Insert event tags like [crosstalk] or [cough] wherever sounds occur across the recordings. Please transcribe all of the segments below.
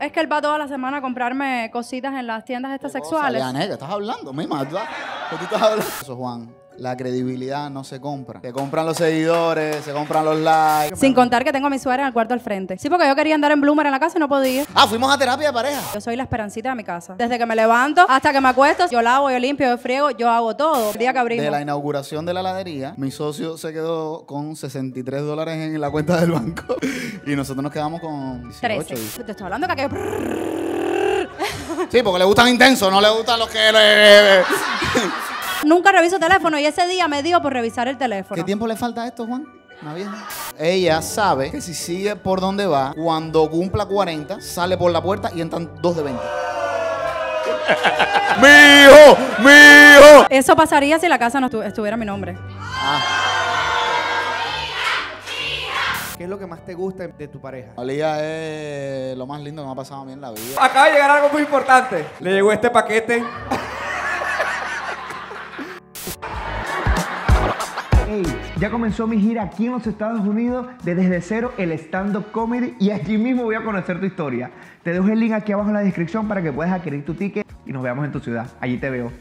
Es que él va toda la semana a comprarme cositas en las tiendas estas oh, sexuales. Liane, ¿qué estás hablando, imagino ¿Qué tú estás hablando? Eso, Juan la credibilidad no se compra. Se compran los seguidores, se compran los likes. Sin contar que tengo a mi suegra en el cuarto al frente. Sí, porque yo quería andar en bloomer en la casa y no podía. Ah, fuimos a terapia de pareja. Yo soy la esperancita de mi casa. Desde que me levanto hasta que me acuesto, yo lavo, yo limpio, yo friego, yo hago todo. El día que abrimos. De la inauguración de la ladería, mi socio se quedó con 63 dólares en la cuenta del banco [laughs] y nosotros nos quedamos con 18. 13. Te estoy hablando que aquello... Sí, porque le gustan intensos, no le gustan los que... Le... [laughs] Nunca reviso teléfono y ese día me dio por revisar el teléfono. ¿Qué tiempo le falta a esto, Juan? Ella sabe que si sigue por donde va, cuando cumpla 40, sale por la puerta y entran dos de 20. [laughs] ¡Mi hijo! Eso pasaría si la casa no estuviera mi nombre. Ah. ¿Qué es lo que más te gusta de tu pareja? Alía es lo más lindo que me ha pasado a mí en la vida. Acaba de llegar algo muy importante. Le llegó este paquete. Ya comenzó mi gira aquí en los Estados Unidos de Desde Cero, el Stand Up Comedy, y aquí mismo voy a conocer tu historia. Te dejo el link aquí abajo en la descripción para que puedas adquirir tu ticket y nos veamos en tu ciudad. Allí te veo.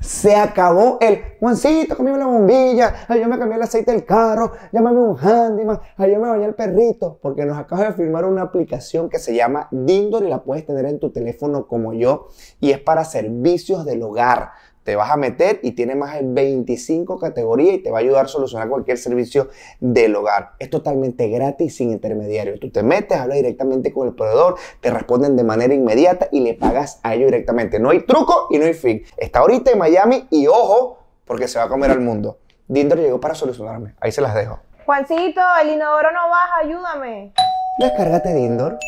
Se acabó el Juancito, comiendo la bombilla, ay, yo me cambié el aceite del carro, llámame un handyman, yo me bañé el perrito, porque nos acabas de firmar una aplicación que se llama Dindor y la puedes tener en tu teléfono como yo, y es para servicios del hogar te vas a meter y tiene más de 25 categorías y te va a ayudar a solucionar cualquier servicio del hogar. Es totalmente gratis sin intermediarios. Tú te metes, hablas directamente con el proveedor, te responden de manera inmediata y le pagas a ellos directamente. No hay truco y no hay fin. Está ahorita en Miami y ojo, porque se va a comer al mundo. Dindor llegó para solucionarme. Ahí se las dejo. Juancito, el inodoro no baja, ayúdame. Descárgate Dindor.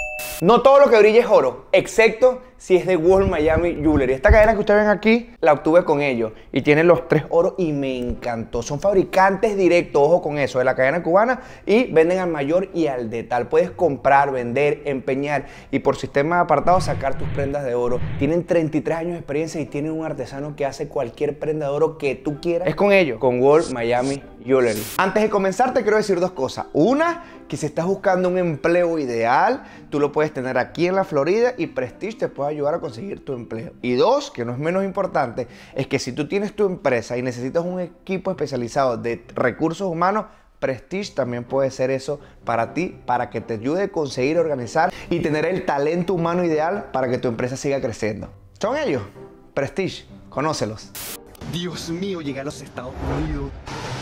No todo lo que brilla es oro, excepto si es de World Miami Jewelry. Esta cadena que ustedes ven aquí la obtuve con ellos y tienen los tres oros y me encantó. Son fabricantes directos, ojo con eso, de la cadena cubana y venden al mayor y al detal. Puedes comprar, vender, empeñar y por sistema apartado sacar tus prendas de oro. Tienen 33 años de experiencia y tienen un artesano que hace cualquier prenda de oro que tú quieras. Es con ellos, con World Miami Jewelry. Antes de comenzar te quiero decir dos cosas. Una, que si estás buscando un empleo ideal, tú lo puedes tener aquí en la Florida y Prestige te puede ayudar a conseguir tu empleo. Y dos, que no es menos importante, es que si tú tienes tu empresa y necesitas un equipo especializado de recursos humanos, Prestige también puede ser eso para ti, para que te ayude a conseguir organizar y tener el talento humano ideal para que tu empresa siga creciendo. Son ellos, Prestige, conócelos. Dios mío, llegué a los Estados Unidos.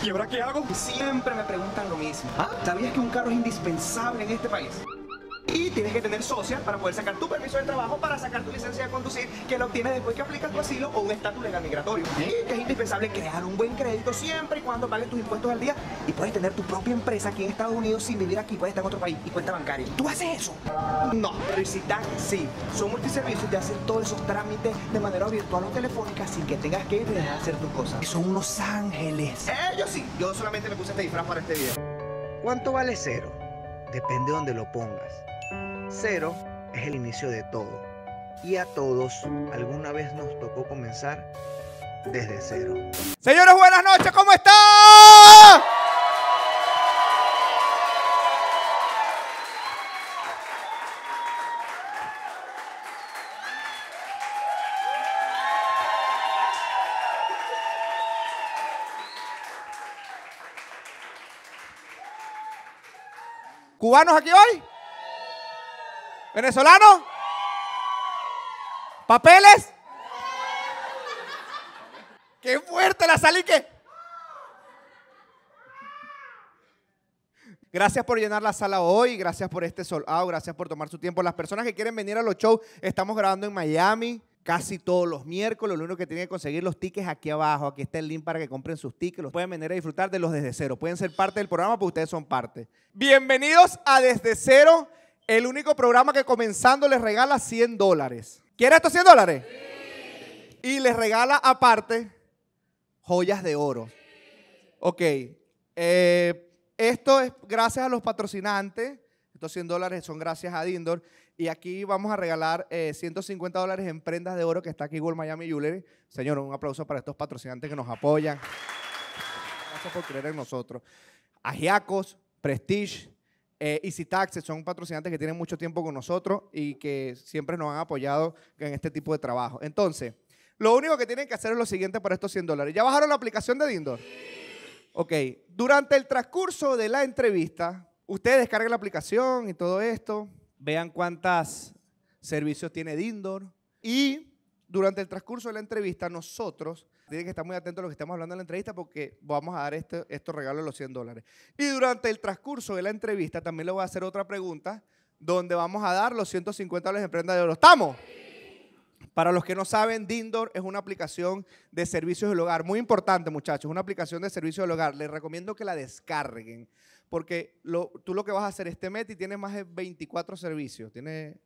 ¿Y ahora qué hago? Siempre me preguntan lo mismo. ¿Ah? ¿Sabías que un carro es indispensable en este país? y tienes que tener social para poder sacar tu permiso de trabajo, para sacar tu licencia de conducir, que lo obtienes después que aplicas tu asilo o un estatus legal migratorio. Y que es indispensable crear un buen crédito siempre y cuando pagues tus impuestos al día y puedes tener tu propia empresa aquí en Estados Unidos sin vivir aquí, puedes estar en otro país y cuenta bancaria. ¿Tú haces eso? No, pero sí. Son multiservicios, te hacen todos esos trámites de manera virtual o telefónica sin que tengas que ir a hacer tus cosas. Son unos ángeles. Ellos eh, sí, yo solamente me puse este disfraz para este video. ¿Cuánto vale cero? Depende de donde lo pongas. Cero es el inicio de todo. Y a todos alguna vez nos tocó comenzar desde cero. Señores, buenas noches, ¿cómo están? ¿Cubanos aquí hoy? ¿Venezolano? ¿Papeles? ¡Qué fuerte la salique! Gracias por llenar la sala hoy, gracias por este sol, ah, gracias por tomar su tiempo. Las personas que quieren venir a los shows, estamos grabando en Miami casi todos los miércoles. Lo único que tienen que conseguir los tickets aquí abajo. Aquí está el link para que compren sus tickets. Los pueden venir a disfrutar de los Desde Cero. Pueden ser parte del programa, porque ustedes son parte. Bienvenidos a Desde Cero el único programa que comenzando les regala 100 dólares. ¿Quiere estos 100 dólares? Y les regala aparte joyas de oro. Ok. Eh, esto es gracias a los patrocinantes. Estos 100 dólares son gracias a Dindor. Y aquí vamos a regalar 150 eh, dólares en prendas de oro que está aquí Gold Miami Jewelry. Señor, un aplauso para estos patrocinantes que nos apoyan. Gracias por creer en nosotros. Ajiacos, Prestige, eh, Easy Taxes son patrocinantes que tienen mucho tiempo con nosotros y que siempre nos han apoyado en este tipo de trabajo. Entonces, lo único que tienen que hacer es lo siguiente para estos 100 dólares. ¿Ya bajaron la aplicación de Dindor? Ok. Durante el transcurso de la entrevista, ustedes descarguen la aplicación y todo esto. Vean cuántos servicios tiene Dindor. Y durante el transcurso de la entrevista, nosotros tienen que estar muy atentos a lo que estamos hablando en la entrevista porque vamos a dar este, estos regalos de los 100 dólares. Y durante el transcurso de la entrevista también le voy a hacer otra pregunta donde vamos a dar los 150 dólares de prenda de oro. ¿Estamos? Para los que no saben, Dindor es una aplicación de servicios del hogar. Muy importante, muchachos, Es una aplicación de servicios del hogar. Les recomiendo que la descarguen, porque tú lo que vas a hacer este mes y tienes más de 24 servicios. Tiene...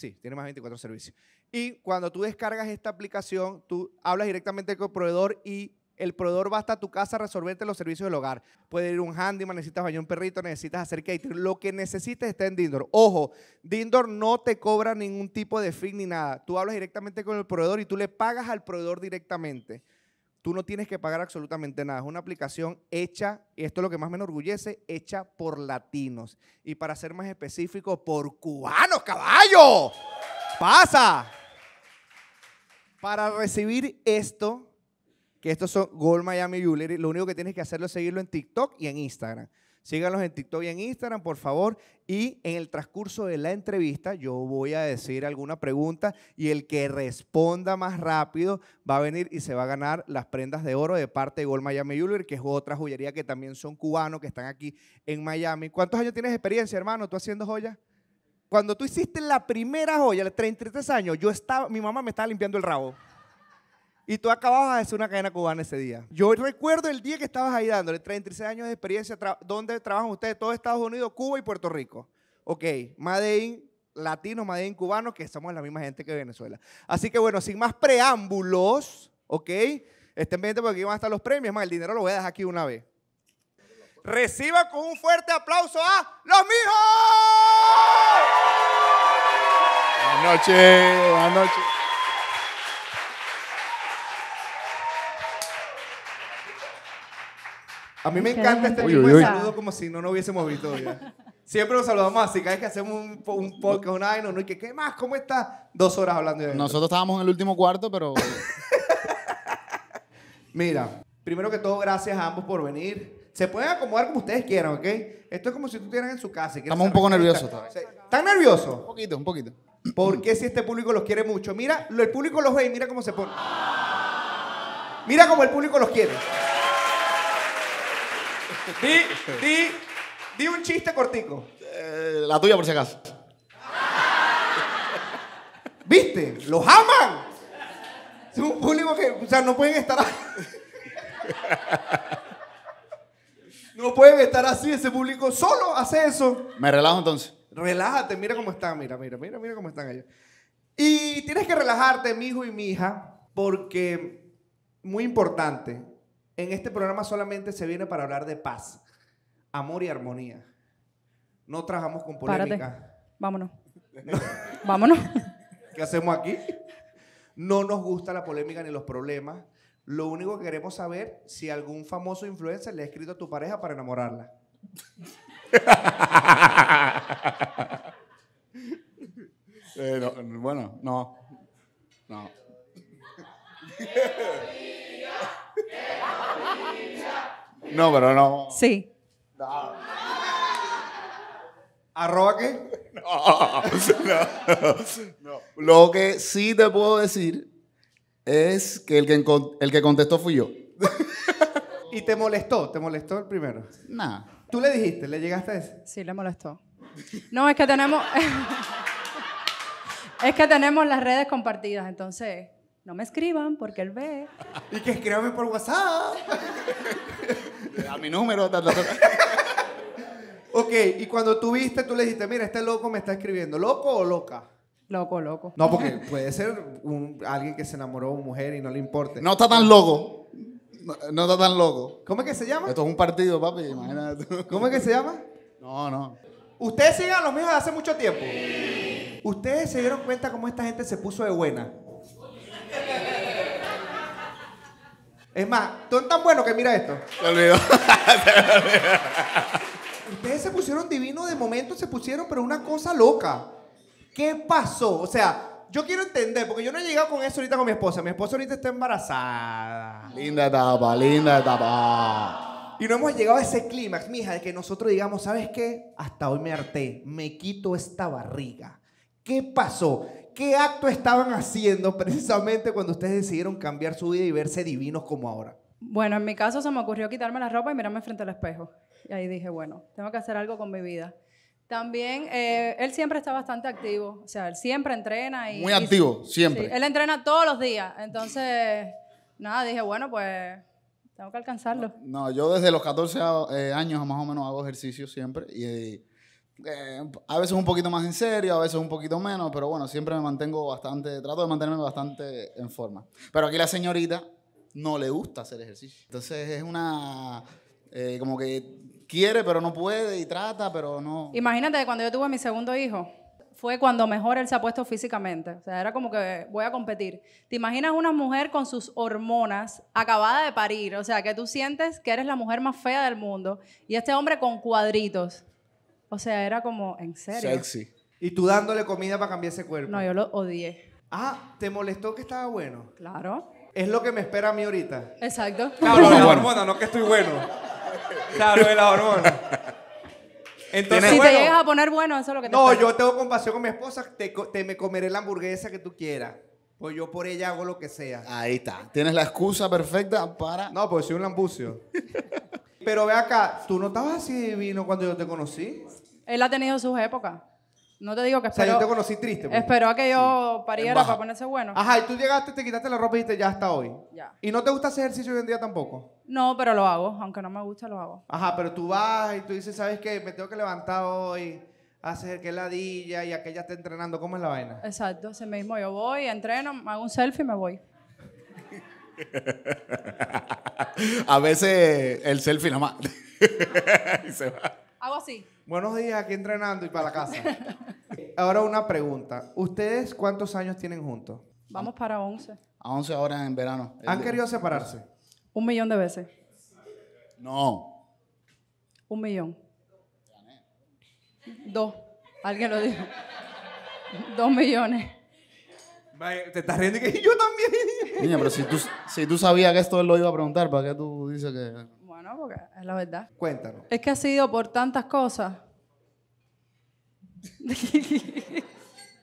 Sí, tiene más 24 servicios. Y cuando tú descargas esta aplicación, tú hablas directamente con el proveedor y el proveedor va hasta tu casa a resolverte los servicios del hogar. Puede ir un handyman, necesitas bañar un perrito, necesitas hacer catering. Lo que necesites está en Dindor. Ojo, Dindor no te cobra ningún tipo de fee ni nada. Tú hablas directamente con el proveedor y tú le pagas al proveedor directamente. Tú no tienes que pagar absolutamente nada. Es una aplicación hecha, y esto es lo que más me enorgullece, hecha por latinos. Y para ser más específico, por cubanos, caballo. Pasa. Para recibir esto, que estos son Gold Miami Jewelry, lo único que tienes que hacerlo es seguirlo en TikTok y en Instagram. Síganos en TikTok y en Instagram, por favor. Y en el transcurso de la entrevista yo voy a decir alguna pregunta y el que responda más rápido va a venir y se va a ganar las prendas de oro de parte de Gold Miami Jewelry, que es otra joyería que también son cubanos que están aquí en Miami. ¿Cuántos años tienes experiencia, hermano, tú haciendo joyas? Cuando tú hiciste la primera joya, 33 años, yo estaba, mi mamá me estaba limpiando el rabo. Y tú acababas de hacer una cadena cubana ese día. Yo recuerdo el día que estabas ahí dándole 36 años de experiencia. donde trabajan ustedes? todos Estados Unidos, Cuba y Puerto Rico. Ok, Made latino latinos, Made cubanos, que somos la misma gente que Venezuela. Así que bueno, sin más preámbulos, ok, estén pendientes porque aquí van a estar los premios. Más el dinero lo voy a dejar aquí una vez. Reciba con un fuerte aplauso a los mijos. Buenas noches, buenas noches. A mí me encanta este tipo de saludo como si no nos hubiésemos visto Siempre nos saludamos así, cada vez que hacemos un, un podcast, una uno y que, ¿qué más? ¿Cómo estás? Dos horas hablando de Nosotros estábamos en el último cuarto, pero... [laughs] Mira, primero que todo, gracias a ambos por venir. Se pueden acomodar como ustedes quieran, ¿ok? Esto es como si tú estuvieras en su casa. Y Estamos un poco nerviosos. ¿Están nerviosos? Un poquito, un poquito. ¿Por qué si este público los quiere mucho? Mira, el público los ve y mira cómo se pone. Mira cómo el público los quiere. Di, di, di un chiste cortico. Eh, la tuya por si acaso. ¿Viste? ¡Los aman! Es un público que, o sea, no pueden estar no pueden estar así, ese público solo hace eso. Me relajo entonces. Relájate, mira cómo están, mira, mira, mira, mira cómo están ellos. Y tienes que relajarte, mi hijo y mi hija, porque muy importante, en este programa solamente se viene para hablar de paz, amor y armonía. No trabajamos con polémica. Vámonos. [laughs] Vámonos. ¿Qué hacemos aquí? No nos gusta la polémica ni los problemas. Lo único que queremos saber si algún famoso influencer le ha escrito a tu pareja para enamorarla. [laughs] Eh, bueno, no. No. [laughs] No, pero no. Sí. No. ¿Arroba qué? [laughs] No, Lo que sí te puedo decir es que el que, el que contestó fui yo. [laughs] ¿Y te molestó? ¿Te molestó el primero? Nada. ¿Tú le dijiste? ¿Le llegaste a eso? Sí, le molestó. No, es que tenemos... [laughs] es que tenemos las redes compartidas, entonces... No me escriban porque él ve. Y que escríbame por WhatsApp. A mi número. ok, y cuando tú viste, tú le dijiste, mira, este loco me está escribiendo. ¿Loco o loca? Loco, loco. No, porque puede ser alguien que se enamoró de una mujer y no le importe. No está tan loco. No, está tan loco. ¿Cómo es que se llama? Esto es un partido, papi, imagínate. ¿Cómo es que se llama? No, no. Ustedes siguen a los de hace mucho tiempo. Ustedes se dieron cuenta cómo esta gente se puso de buena. Es más, son tan bueno que mira esto. Se olvidó. [laughs] Ustedes se pusieron divino de momento, se pusieron, pero una cosa loca. ¿Qué pasó? O sea, yo quiero entender, porque yo no he llegado con eso ahorita con mi esposa. Mi esposa ahorita está embarazada. Linda etapa, linda etapa. Y no hemos llegado a ese clímax, mija, de que nosotros digamos, ¿sabes qué? Hasta hoy me harté, me quito esta barriga. ¿Qué pasó? ¿Qué acto estaban haciendo precisamente cuando ustedes decidieron cambiar su vida y verse divinos como ahora? Bueno, en mi caso se me ocurrió quitarme la ropa y mirarme frente al espejo. Y ahí dije, bueno, tengo que hacer algo con mi vida. También, eh, él siempre está bastante activo. O sea, él siempre entrena. Y, Muy activo, siempre. él entrena todos los días. Entonces, nada, dije, bueno, pues tengo que alcanzarlo. No, yo desde los 14 eh, años más o menos hago ejercicio siempre. Y eh, eh, a veces un poquito más en serio, a veces un poquito menos, pero bueno, siempre me mantengo bastante, trato de mantenerme bastante en forma. Pero aquí la señorita no le gusta hacer ejercicio. Entonces es una, eh, como que quiere, pero no puede y trata, pero no. Imagínate cuando yo tuve mi segundo hijo. Fue cuando mejor él se ha puesto físicamente. O sea, era como que voy a competir. ¿Te imaginas una mujer con sus hormonas acabada de parir? O sea, que tú sientes que eres la mujer más fea del mundo y este hombre con cuadritos. O sea, era como, en serio. Sexy. Y tú dándole comida para cambiar ese cuerpo. No, yo lo odié. Ah, ¿te molestó que estaba bueno? Claro. Es lo que me espera a mí ahorita. Exacto. [laughs] Claro, la hormona, no que estoy bueno. Claro, de la hormona. Entonces, si te llegas a poner bueno, eso es lo que te No, yo tengo compasión con mi esposa, te, te me comeré la hamburguesa que tú quieras. Pues yo por ella hago lo que sea. Ahí está. Tienes la excusa perfecta para. No, pues soy un lambucio. [laughs] Pero ve acá, ¿tú no estabas así divino cuando yo te conocí? Él ha tenido sus épocas. No te digo que espero... O sea, yo te conocí triste. Pues. Esperó a que yo pariera para ponerse bueno. Ajá, y tú llegaste, te quitaste la ropa y dijiste, ya hasta hoy. Ya. ¿Y no te gusta hacer ejercicio hoy en día tampoco? No, pero lo hago. Aunque no me gusta, lo hago. Ajá, pero tú vas y tú dices, ¿sabes qué? Me tengo que levantar hoy, hacer que ladilla y aquella está entrenando. ¿Cómo es la vaina? Exacto, ese mismo. Yo voy, entreno, hago un selfie y me voy. [laughs] a veces el selfie nada más. [laughs] y se va. Hago así. Buenos días, aquí entrenando y para la casa. [laughs] Ahora una pregunta. ¿Ustedes cuántos años tienen juntos? Vamos para 11. A 11 horas en verano. ¿Han querido separarse? Un millón de veces. No. Un millón. Dos. Alguien lo dijo. [laughs] Dos millones. Te estás riendo y que [laughs] yo también. Niña, pero si tú, si tú sabías que esto él lo iba a preguntar, ¿para qué tú dices que.? Porque es la verdad. Cuéntanos. Es que ha sido por tantas cosas. [laughs]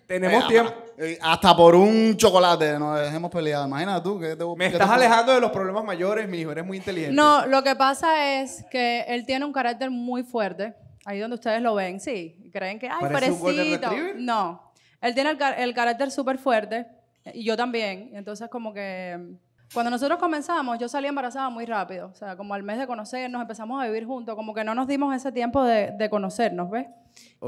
Tenemos tiempo. Eh, hasta por un chocolate nos dejemos pelear. Imagínate tú. Que te, Me estás alejando de los problemas mayores, mi hijo. Eres muy inteligente. No, lo que pasa es que él tiene un carácter muy fuerte. Ahí donde ustedes lo ven, sí. Creen que, ay, parecido. no. Él tiene el carácter súper fuerte. Y yo también. Entonces, como que cuando nosotros comenzamos, yo salí embarazada muy rápido. O sea, como al mes de conocernos, empezamos a vivir juntos. Como que no nos dimos ese tiempo de, conocernos, ¿ves?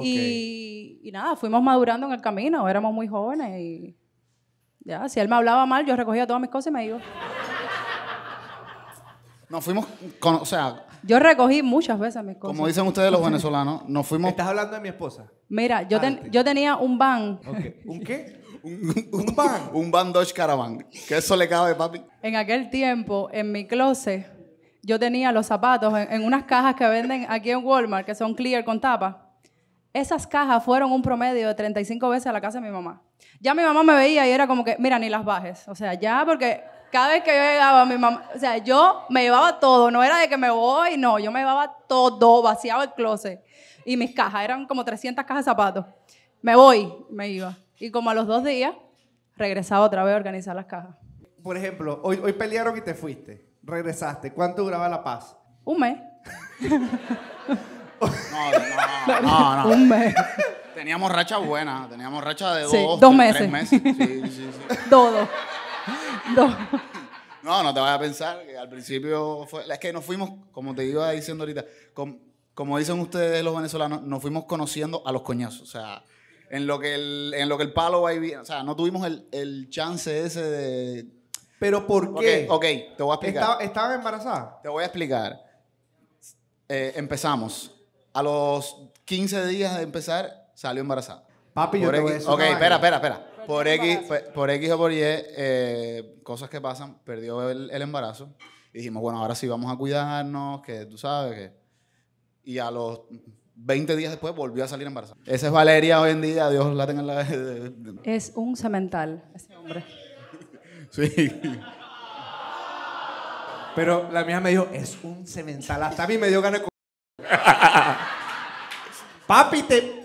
Y, nada, fuimos madurando en el camino. Éramos muy jóvenes y... Ya, si él me hablaba mal, yo recogía todas mis cosas y me iba. Nos fuimos, o sea... Yo recogí muchas veces mis cosas. Como dicen ustedes los venezolanos, nos fuimos... ¿Estás hablando de mi esposa? Mira, yo, yo tenía un van. ¿Un qué? un, un, van. Un van Dodge Caravan. Que eso le cabe, papi. En aquel tiempo, en mi closet, yo tenía los zapatos en, unas cajas que venden aquí en Walmart, que son clear con tapa. Esas cajas fueron un promedio de 35 veces a la casa de mi mamá. Ya mi mamá me veía y era como que, mira, ni las bajes. O sea, ya porque cada vez que yo llegaba, mi mamá, o sea, yo me llevaba todo, no era de que me voy, no, yo me llevaba todo, vaciaba el closet. Y mis cajas, eran como 300 cajas de zapatos. Me voy, me iba. Y como a los dos días, regresaba otra vez a organizar las cajas. Por ejemplo, hoy, hoy pelearon y te fuiste. Regresaste. ¿Cuánto duraba la paz? Un mes. [laughs] no, no, no, [laughs] Un mes. Teníamos racha buena. Teníamos racha de dos, sí, dos tres, meses. Sí, sí, sí. [laughs] Dos, No, no te vayas a pensar que al principio fue, es que nos fuimos, como te iba diciendo ahorita, como dicen ustedes los venezolanos, nos fuimos conociendo a los coñazos. O sea, en lo que el, en lo que el palo va y viene. O sea, no tuvimos el, el chance ese de. Pero ¿por qué? Ok, te voy a explicar. Estaba, ¿Estaba, embarazada? Te voy a explicar. Eh, empezamos. A los 15 días de empezar, salió embarazada. Papi, yo te voy Ok, espera, espera, espera. Por X, por o por Y, eh, cosas que pasan, perdió el, el embarazo. dijimos, bueno, ahora sí vamos a cuidarnos, que tú sabes que... Y a los 20 días después volvió a salir embarazada. Esa es Valeria hoy en día, Dios la tenga en la... [laughs] Es un semental, ese hombre. [laughs] sí. Pero la mía me dijo, es un cemental. Hasta a mí me dio ganas de... [laughs] Papi, te...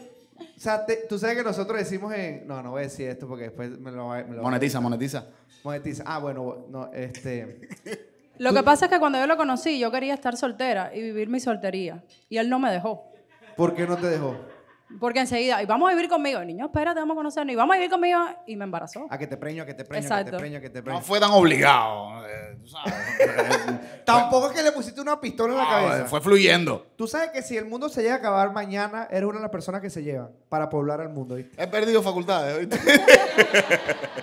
O sea, tú sabes que nosotros decimos en... No, no voy a decir esto porque después me lo... va. a. Monetiza, monetiza. Monetiza. Ah, bueno, no, este... Lo que pasa es que cuando yo lo conocí, yo quería estar soltera y vivir mi soltería. Y él no me dejó. ¿Por qué no te dejó? Porque enseguida, y vamos a vivir conmigo. Niño, espérate, vamos a conocernos. Y vamos a vivir conmigo. Y me embarazó. A que te preño, a que te preño, a que te preño, a que te preño. No fue tan obligado. Eh, [laughs] Tampoco es que le pusiste una pistola en la ah, cabeza. Fue fluyendo. Tú sabes que si el mundo se llega a acabar mañana, eres una de las personas que se llevan para poblar el mundo, He perdido facultades. ¿eh?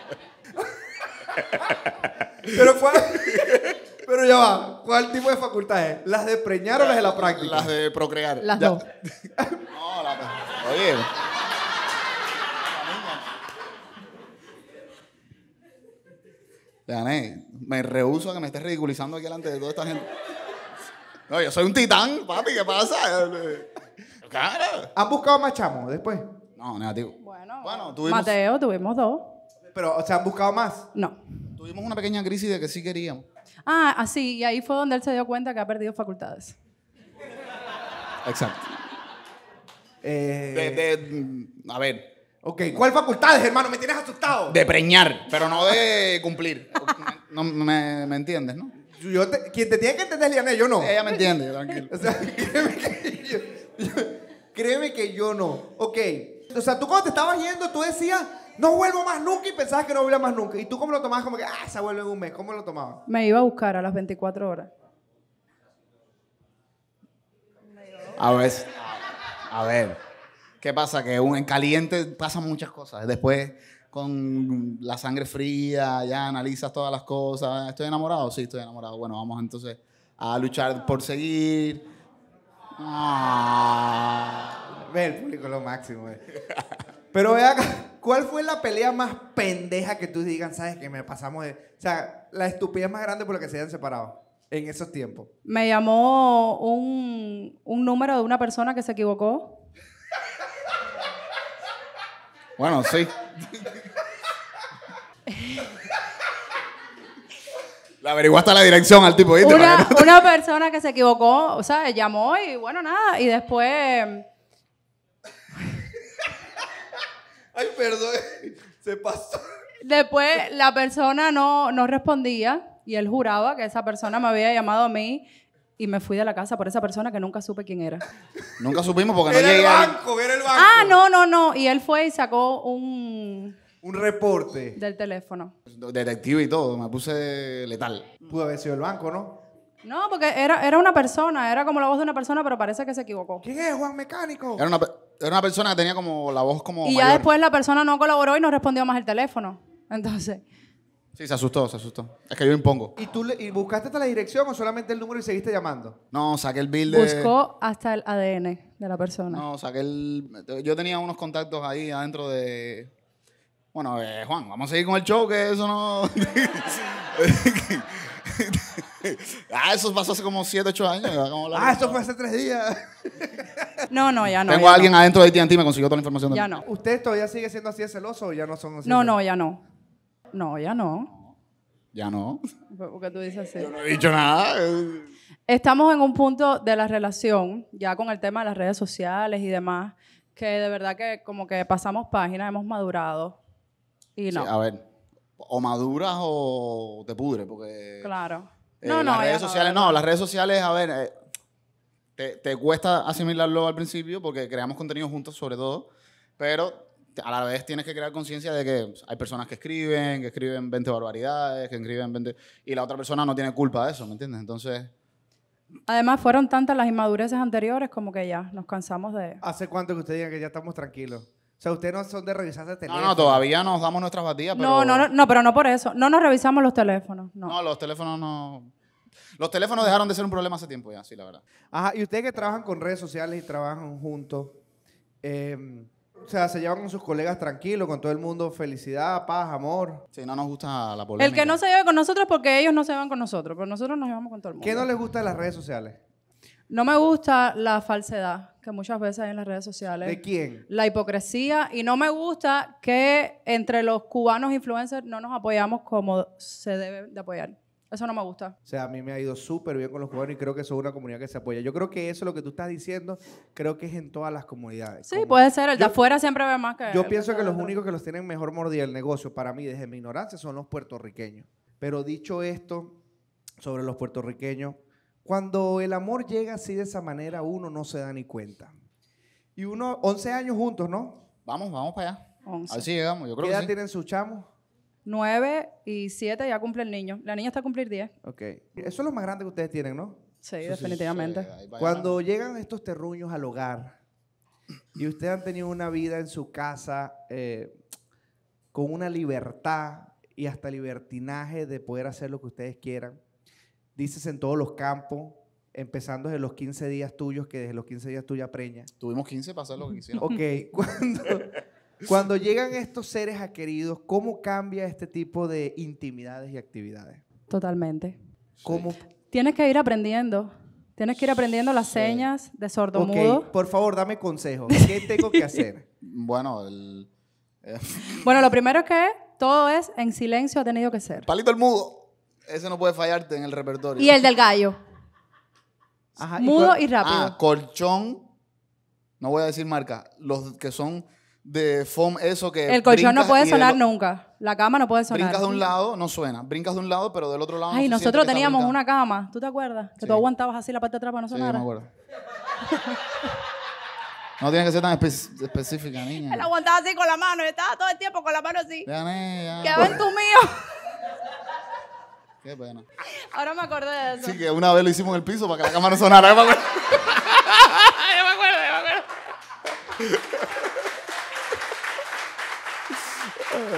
[laughs] [laughs] Pero fue... Pero ya va, ¿cuál tipo de facultades? ¿Las de preñar o las de la práctica? Las de procrear. Las dos. No, la Oye. Me rehuso a que me estés ridiculizando aquí delante de toda esta gente. No, yo soy un titán, papi, ¿qué pasa? Claro. ¿Han buscado más chamos después? No, negativo. Bueno, Bueno, Mateo, tuvimos dos. Pero, o sea, ¿han buscado más? No. Tuvimos una pequeña crisis de que sí queríamos. Ah, así, ah, y ahí fue donde él se dio cuenta que ha perdido facultades. Exacto. Eh, de, a ver. Ok, ¿cuál facultades, hermano? Me tienes asustado. De preñar, pero no de cumplir. no, me, me, entiendes, ¿no? Yo quien te tiene que entender es yo no. Ella me entiende, tranquilo. [laughs] o sea, créeme que yo, créeme que yo no. Ok. O sea, tú cuando te estabas yendo, tú decías, no vuelvo más nunca y pensabas que no volvía más nunca. ¿Y tú cómo lo tomabas? Como que, ah, se vuelve en un mes. ¿Cómo lo tomabas? Me iba a buscar a las 24 horas. A ver, a ver, ¿qué pasa? Que en caliente pasan muchas cosas. Después, con la sangre fría, ya analizas todas las cosas. ¿Estoy enamorado? Sí, estoy enamorado. Bueno, vamos entonces a luchar por seguir. A ah. Ve, el público lo máximo. Eh. Pero vea, [laughs] ¿cuál fue la pelea más pendeja que tú digan, sabes, que me pasamos de... O sea, la estupidez más grande por la que se hayan separado en esos tiempos. Me llamó un, un número de una persona que se equivocó. Bueno, sí. La [laughs] averiguaste la dirección al tipo, Una, una persona que se equivocó, o sea, llamó y bueno, nada. Y después Ay, perdón, [laughs] se pasó. Después la persona no, no respondía y él juraba que esa persona me había llamado a mí y me fui de la casa por esa persona que nunca supe quién era. Nunca supimos porque no llegué. Era el banco, el ah, banco. Ah, no, no, no. Y él fue y sacó un. Un reporte. Del teléfono. Detective y todo, me puse letal. Pudo haber sido el banco, ¿no? No, porque era, era una persona, era como la voz de una persona, pero parece que se equivocó. ¿Quién es Juan Mecánico? Era una, persona que tenía como la voz como. Y ya después la persona no colaboró y no respondió más el teléfono. Entonces, Sí, se asustó, se asustó. Es que yo impongo. ¿Y tú le- buscaste hasta la dirección o solamente el número y seguiste llamando? No, saqué el bill de. buscó hasta el ADN de la persona. No, saqué el. Yo tenía unos contactos ahí adentro de. Bueno, eh, Juan, vamos a seguir con el show, que eso no. [laughs] [laughs] [laughs] ah, eso pasó hace como 7, 8 años. Ah, eso fue hace 3 días. [laughs] no, no, ya no. Tengo a alguien adentro de AT&T y me consiguió toda la información. ya no. ¿Usted todavía sigue siendo así de celoso o ya no son así? No, no, ya no. No, ya no. Ya no. Porque tú dices así? Yo no he dicho nada. Estamos en un punto de la relación, ya con el tema de las redes sociales y demás, que de verdad que como que pasamos páginas, hemos madurado y no. a ver, o maduras o te pudres, porque... Claro no, eh, no, las redes sociales, no, las redes sociales, a ver, eh, te, te, cuesta asimilarlo al principio porque creamos contenido juntos sobre todo, pero a la vez tienes que crear conciencia de que hay personas que escriben, que escriben 20 barbaridades, que escriben 20... Y la otra persona no tiene culpa de eso, ¿me entiendes? Entonces... Además fueron tantas las inmadureces anteriores como que ya nos cansamos de... ¿Hace cuánto que usted diga que ya estamos tranquilos? O sea, ustedes no son de revisarse teléfonos. No, no, todavía nos damos nuestras batidas, No, no, no, pero no por eso. No nos revisamos los teléfonos, no. los teléfonos no... Los teléfonos dejaron de ser un problema hace tiempo ya, sí, la verdad. Ajá, y ustedes que trabajan con redes sociales y trabajan juntos, em, o sea, se llevan con sus colegas tranquilos, con todo el mundo, felicidad, paz, amor. Sí, no nos gusta la polémica. El que no se lleve con nosotros porque ellos no se llevan con nosotros, pero nosotros nos llevamos con todo el mundo. ¿Qué no les gusta de las redes sociales? No me gusta la falsedad que muchas veces hay en las redes sociales. ¿De quién? La hipocresía. Y no me gusta que entre los cubanos influencers no nos apoyamos como se debe de apoyar. Eso no me gusta. O sea, a mí me ha ido súper bien con los cubanos y creo que eso es una comunidad que se apoya. Yo creo que eso, es lo que tú estás diciendo, creo que es en todas las comunidades. Sí, puede ser. El de afuera siempre ve más que Yo pienso que los únicos que los tienen mejor mordida el negocio, para mí, desde mi ignorancia, son los puertorriqueños. Pero dicho esto sobre los puertorriqueños, cuando el amor llega así de esa manera, uno no se da ni cuenta. Y uno, 11 años juntos, ¿no? Vamos, vamos para allá. 11. Así llegamos, yo creo ¿Qué edad tienen sus chamos? 9 y 7 ya cumple el niño. La niña está a cumplir 10. Ok. Eso es lo más grande que ustedes tienen, ¿no? Sí, definitivamente. Cuando llegan estos terruños al hogar y ustedes han tenido una vida en su casa eh, con una libertad y hasta libertinaje de poder hacer lo que ustedes quieran dices en todos los campos, empezando desde los 15 días tuyos, que desde los 15 días tuya preña. Tuvimos 15 para hacer lo que hicieron. Ok, [laughs] cuando, llegan estos seres adquiridos, ¿cómo cambia este tipo de intimidades y actividades? Totalmente. ¿Cómo? Tienes que ir aprendiendo. Tienes que ir aprendiendo las señas de sordomudo. Ok, por favor, dame consejo [laughs] ¿Qué tengo que hacer? bueno, el... Eh, bueno, lo primero que todo es en silencio ha tenido que ser. Palito el mudo ese no puede fallarte en el repertorio. Y el del gallo. Mudo y, rápido. Ah, colchón. No voy a decir marca. Los que son de foam, eso que. El colchón no puede sonar nunca. La cama no puede sonar. Brincas de un lado, no suena. Brincas de un lado, pero del otro lado. Ay, nosotros teníamos una cama. ¿Tú te acuerdas? Que tú aguantabas así la parte de atrás para no sonar. Sí, me acuerdo. No tiene que ser tan específica, niña. Él aguantaba así con la mano. y estaba todo el tiempo con la mano así. Eh, ya, ya. Que ven tú mío. [laughs] Qué pena. Ahora me acordé de eso. Sí, que una vez lo hicimos en el piso para que la cámara sonara. Yo me acuerdo, [laughs] yo me acuerdo.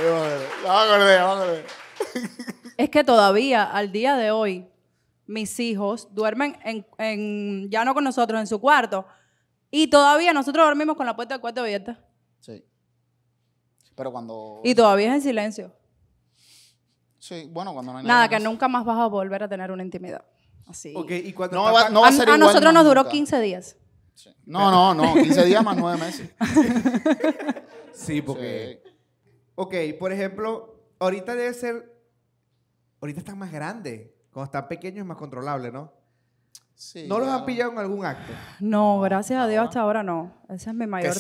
Yo me acuerdo, Es que todavía, al día de hoy, mis hijos duermen en, en, ya no con nosotros, en su cuarto. Y todavía nosotros dormimos con la puerta del cuarto abierta. Sí. Pero cuando. Y todavía es en silencio. Sí, bueno, cuando no hay Nada, que nunca más vas a volver a tener una intimidad. Así. Okay, ¿y a, nosotros nos duró 15 días. Sí. No, no, no, 15 días más 9 meses. [laughs] sí, porque. Ok, por ejemplo, ahorita debe ser. Ahorita están más grandes. Cuando están pequeños es más controlable, ¿no? ¿No los han pillado en algún acto? No, gracias a Dios hasta ahora no. Ese es mi mayor,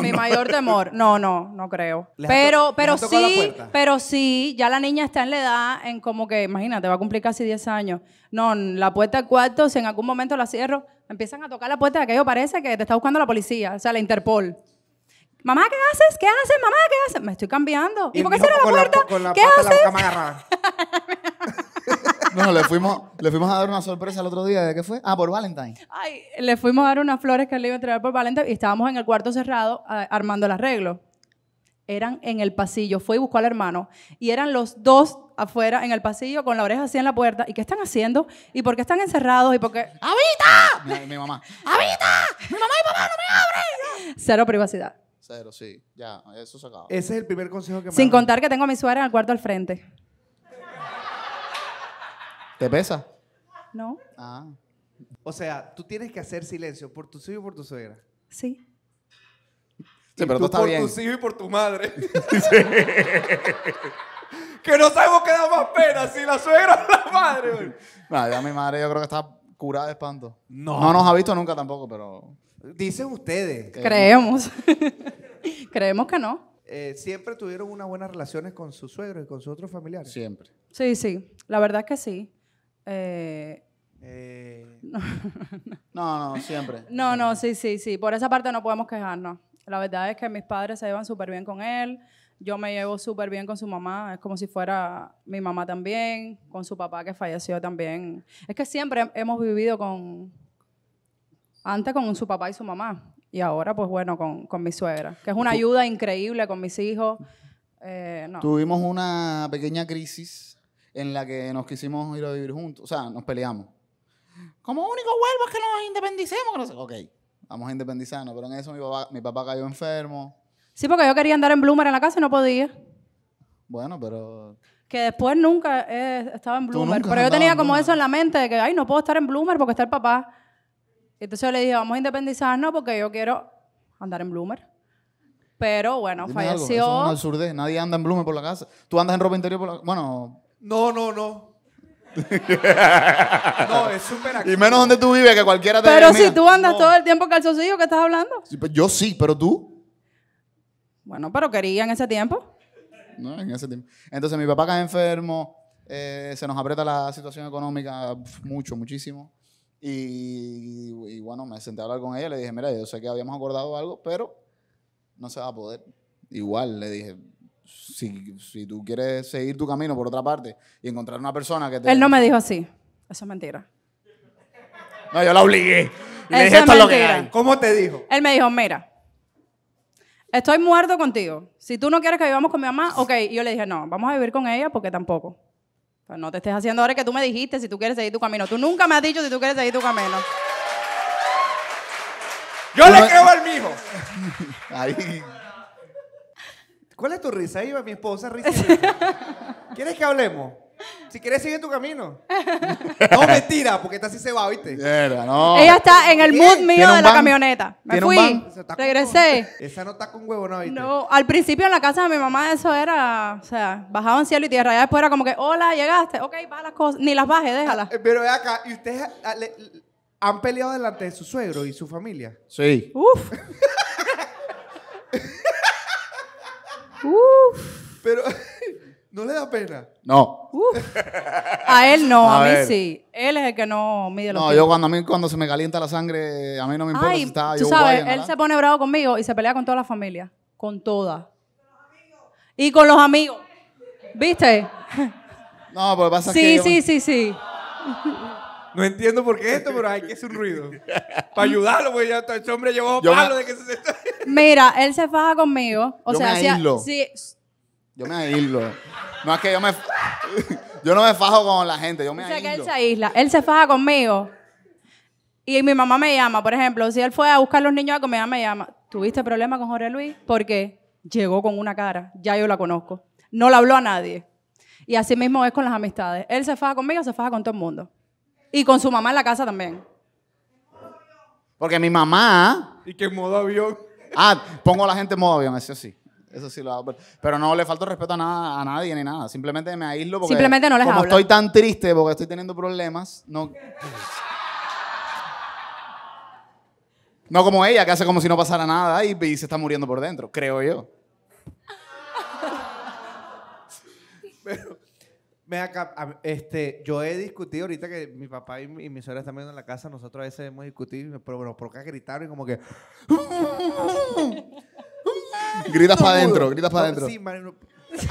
mi mayor temor. [laughs] No, no, no creo. Pero, pero sí, pero sí, ya la niña está en la edad en como que, imagínate, va a cumplir casi 10 años. No, la puerta del cuarto, si en algún momento la cierro, empiezan a tocar la puerta de aquello, parece que te está buscando la policía, o sea, la Interpol. Mamá, ¿qué haces? ¿Qué haces, mamá? ¿Qué haces? Me estoy cambiando. ¿Y, por qué cierra la puerta? La, la ¿Qué haces? [laughs] le fuimos, le fuimos a dar una sorpresa el otro día. ¿De qué fue? Ah, por Valentine. Ay, le fuimos a dar unas flores que le iba a entregar por Valentine y estábamos en el cuarto cerrado armando el arreglo. Eran en el pasillo. Fue y buscó al hermano. Y eran los dos afuera en el pasillo con la oreja así en la puerta. ¿Y qué están haciendo? ¿Y por qué están encerrados? ¿Y por qué? ¡Avita! Mi, mamá. ¡Habita! ¡Mi mamá y papá no me abren! Cero privacidad. Cero, sí. Ya, eso se acabó. Ese es el primer consejo que me Sin contar que tengo a mi suegra en el cuarto al frente. ¿Te pesa? No. Ah. O sea, tú tienes que hacer silencio por tu hijos y por tu suegra. Sí. Sí, pero tú, por tu suegro y por tu madre. [laughs] que no sabemos qué da más pena, si la suegra o la madre. ya mi madre yo creo que está curada de espanto. No. No nos ha visto nunca tampoco, pero... Dicen ustedes. Eh, Creemos. [laughs] Creemos que no. Eh, ¿Siempre tuvieron unas buenas relaciones con su suegro y con sus otros familiares? Siempre. Sí, sí. La verdad que sí. Eh, eh [laughs] no, no, siempre. No, no, sí, sí, sí. Por esa parte no podemos quejarnos. La verdad es que mis padres se llevan súper bien con él. Yo me llevo súper bien con su mamá. Es como si fuera mi mamá también, con su papá que falleció también. Es que siempre hemos vivido con. Antes con su papá y su mamá. Y ahora, pues bueno, con, con mi suegra. Que es una ayuda increíble con mis hijos. Eh, Tuvimos una pequeña crisis en la que nos quisimos ir a vivir juntos. O sea, nos peleamos. Como único vuelvo es que nos independicemos. Ok, vamos a independizarnos. Pero en eso mi papá, mi papá cayó enfermo. Sí, porque yo quería andar en bloomer en la casa y no podía. Bueno, pero... Que después nunca eh, estaba en bloomer. Pero yo tenía como eso en la mente de que, ay, no puedo estar en bloomer porque está el papá. Y entonces yo le dije, vamos a independizarnos porque yo quiero andar en bloomer. Pero bueno, falleció. Algo. Eso es Nadie anda en bloomer por la casa. Tú andas en ropa interior por la Bueno, no, no, no. [laughs] no, es súper Y menos donde tú vives, que cualquiera te Pero si tú andas todo el tiempo calzoncillo, ¿qué estás hablando? Pues, yo sí, pero tú. Bueno, pero quería en ese tiempo. No, en ese tiempo. Entonces, mi papá cae enfermo, eh, se nos aprieta la situación económica mucho, muchísimo. Y, y, bueno, me senté a hablar con ella, le dije, mira, yo sé que habíamos acordado algo, pero no se va a poder. Igual le dije, si, tú quieres seguir tu camino por otra parte y encontrar una persona que te... Él no me dijo así. Eso es mentira. No, yo la obligué. Y le dije, esto es lo que ¿Cómo te dijo? Él me dijo, mira, estoy muerto contigo. Si tú no quieres que vivamos con mi mamá, ok. yo le dije, no, vamos a vivir con ella porque tampoco. Pues no te estés haciendo ahora que tú me dijiste si tú quieres seguir tu camino. Tú nunca me has dicho si tú quieres seguir tu camino. Yo le creo al mijo. [laughs] Ahí. ¿Cuál es tu risa? Ahí mi esposa, risa. [laughs] ¿Quieres que hablemos? Si quieres, sigue tu camino. [laughs] No, mentira, porque esta sí se va, ¿viste? Mierda, no. Ella está en el mood mío de la camioneta. Me fui, regresé. [laughs] Esa no está con huevo, ¿no? ¿viste? No, al principio en la casa de mi mamá eso era, o sea, bajaban cielo y tierra. Ya después era como que, hola, llegaste, ok, va las cosas. Ni las baje, déjala. Ah, pero ve acá, ¿y ustedes ah, han peleado delante de su suegro y su familia? Sí. Uf. Uf. Pero [laughs] no le da pena. No. Uf. A él no, a, mí sí. Él es el que no mide los No, yo cuando a mí cuando se me calienta la sangre, a mí no me importa si está tú sabes, él se pone bravo conmigo y se pelea con toda la familia, con toda. Y con los amigos. ¿Viste? No, pues pasa sí, que Sí, sí, sí, sí. No entiendo por qué esto, pero hay que hacer un ruido. Para ayudarlo, porque ya este hombre llevó palo de que se Mira, él se faja conmigo. O sea, Yo me aíslo. No es que yo me. [laughs] Yo no me fajo con la gente, yo me O que él se aísla. Él se faja conmigo. Y mi mamá me llama, por ejemplo, si él fue a buscar a los niños a comer, me llama. ¿Tuviste problema con Jorge Luis? Porque llegó con una cara. Ya yo la conozco. No la habló a nadie. Y así mismo es con las amistades. Él se faja conmigo, se faja con todo el mundo. Y con su mamá en la casa también. Porque mi mamá. Y que en modo avión. Ah, pongo a la gente en modo avión, eso sí. Eso sí lo hago. Pero no le falto respeto a, nada, a nadie ni nada. Simplemente me aíslo porque. Simplemente no les Como estoy tan triste porque estoy teniendo problemas, no. No como ella, que hace como si no pasara nada y se está muriendo por dentro, creo yo. acá, este, yo he discutido ahorita que mi papá y mi, y suegra están viendo en la casa, nosotros a veces hemos discutido, pero bueno, por acá gritaron y como que... [laughs] gritas para adentro, gritas para adentro.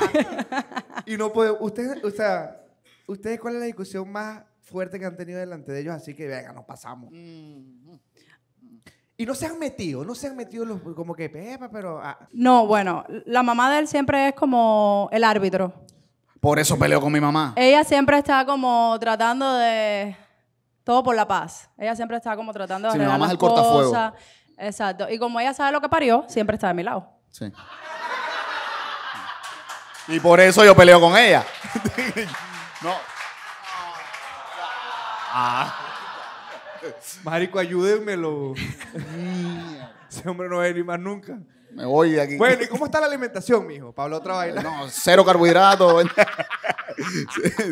Ah, y no puede... Ustedes, o sea, ¿ustedes cuál es la discusión más fuerte que han tenido delante de ellos? Así que, venga, nos pasamos. Mm. Y no se han metido, no se han metido los, como que, pepa, pero... Ah. No, bueno, la mamá de él siempre es como el árbitro. Por eso peleo con mi mamá. Ella siempre está como tratando de todo por la paz. Ella siempre está como tratando de sí, mi mamá es el Exacto. Y como ella sabe lo que parió, siempre está de mi lado. Sí. Y por eso yo peleo con ella. [laughs] no. Ah. Marico, ayúdenmelo. Ese hombre no es ni más nunca. Me voy de aquí. Bueno, ¿y cómo está la alimentación, mijo? Pablo, otra eh, vaina. No, cero carbohidratos,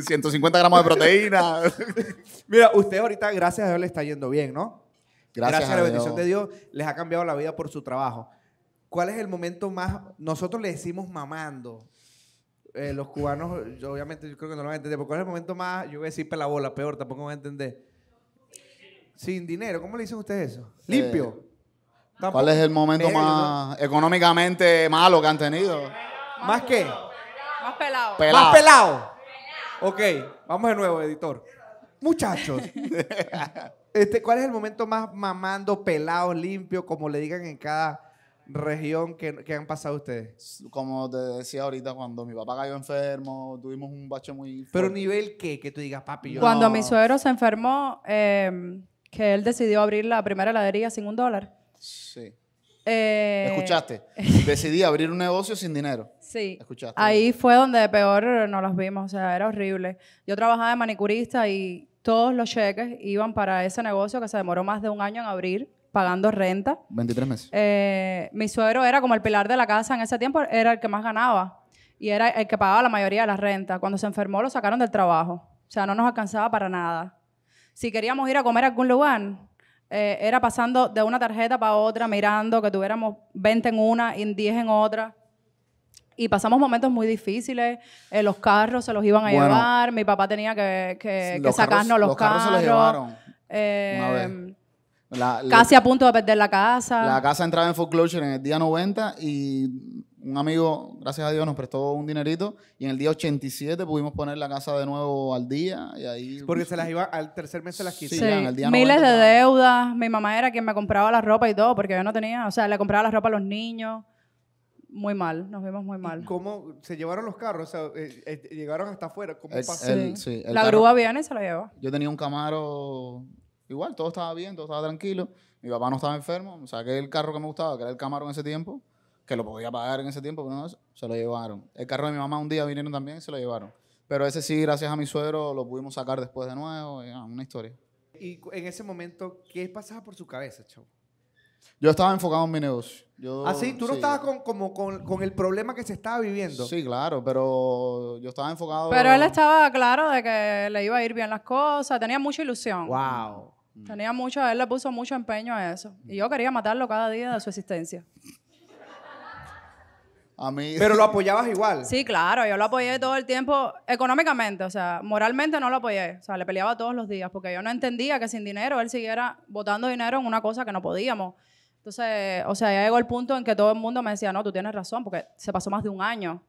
150 [laughs] gramos de proteína. [laughs] Mira, usted ahorita, gracias a Dios, le está yendo bien, ¿no? Gracias, gracias a, la bendición de Dios, les ha cambiado la vida por su trabajo. ¿Cuál es el momento más, nosotros le decimos mamando, eh, los cubanos, obviamente, yo creo que no lo van a entender, ¿Cuál es el momento más, yo voy a decir pela bola, peor, tampoco van a entender. Sin dinero, ¿cómo le dicen ustedes eso? Eh, Limpio. ¿Cuál es el momento más económicamente malo que han tenido? ¿Más qué? Más pelado. Más pelado. Ok, vamos de nuevo, editor. Muchachos, [laughs] este, ¿cuál es el momento más mamando, pelado, limpio, como le digan en cada región que, han pasado ustedes? Como te decía ahorita, cuando mi papá cayó enfermo, tuvimos un bache muy... Pero nivel qué, que tú digas, papi. cuando mi suegro se enfermó, em, que él decidió abrir la primera heladería sin un dólar. Sí. Eh, Escuchaste. [laughs] Decidí abrir un negocio sin dinero. Sí. Ahí fue donde peor nos los vimos, o sea, era horrible. Yo trabajaba de manicurista y todos los cheques iban para ese negocio que se demoró más de un año en abrir, pagando renta. 23 meses. Eh, mi suegro era como el pilar de la casa en ese tiempo, era el que más ganaba y era el que pagaba la mayoría de la renta. Cuando se enfermó lo sacaron del trabajo, o sea, no nos alcanzaba para nada. Si queríamos ir a comer a algún lugar, eh, era pasando de una tarjeta para otra, mirando que tuviéramos 20 en una y 10 en otra. Y pasamos momentos muy difíciles. Eh, los carros se los iban a llevar. Mi papá tenía que, que, sacarnos carros, los, carros. se los llevaron. Eh, casi a punto de perder la casa. La casa entraba en foreclosure en el día 90 y un amigo, gracias a Dios, nos prestó un dinerito y en el día 87 pudimos poner la casa de nuevo al día y ahí... Porque se las [laughs] iba, al tercer mes se las quitó. miles de deudas. Mi mamá era quien me compraba la ropa y todo porque yo no tenía, o sea, le compraba la ropa a los niños. Muy mal, nos vimos muy mal. ¿Cómo se llevaron los carros? O sea, eh, eh, llegaron hasta afuera. ¿Cómo pasó? la grúa viene y se la lleva. Yo tenía un Camaro, igual, todo estaba bien, todo estaba tranquilo. Mi papá no estaba enfermo, saqué el carro que me gustaba, que era el Camaro en ese tiempo que lo podía pagar en ese tiempo, pero no, se lo llevaron. El carro de mi mamá un día vinieron también y se lo llevaron. Pero ese sí, gracias a mi suegro, lo pudimos sacar después de nuevo, ah, una historia. Y en ese momento, ¿qué pasaba por su cabeza, chavo? Yo estaba enfocado en mi negocio. Yo, ¿Ah, sí? ¿Tú no estabas con, como con, con, el problema que se estaba viviendo? Sí, claro, pero yo estaba enfocado... Pero él estaba claro de que le iba a ir bien las cosas, tenía mucha ilusión. ¡Wow! Mm. Tenía mucho, él le puso mucho empeño a eso. Y yo quería matarlo cada día de su existencia mí. Pero lo [laughs] apoyabas igual. Sí, claro, yo lo apoyé todo el tiempo económicamente, o sea, moralmente no lo apoyé, o sea, le peleaba todos los días porque yo no entendía que sin dinero él siguiera botando dinero en una cosa que no podíamos. Entonces, o sea, ya llegó el punto en que todo el mundo me decía, no, tú tienes razón, porque se pasó más de un año.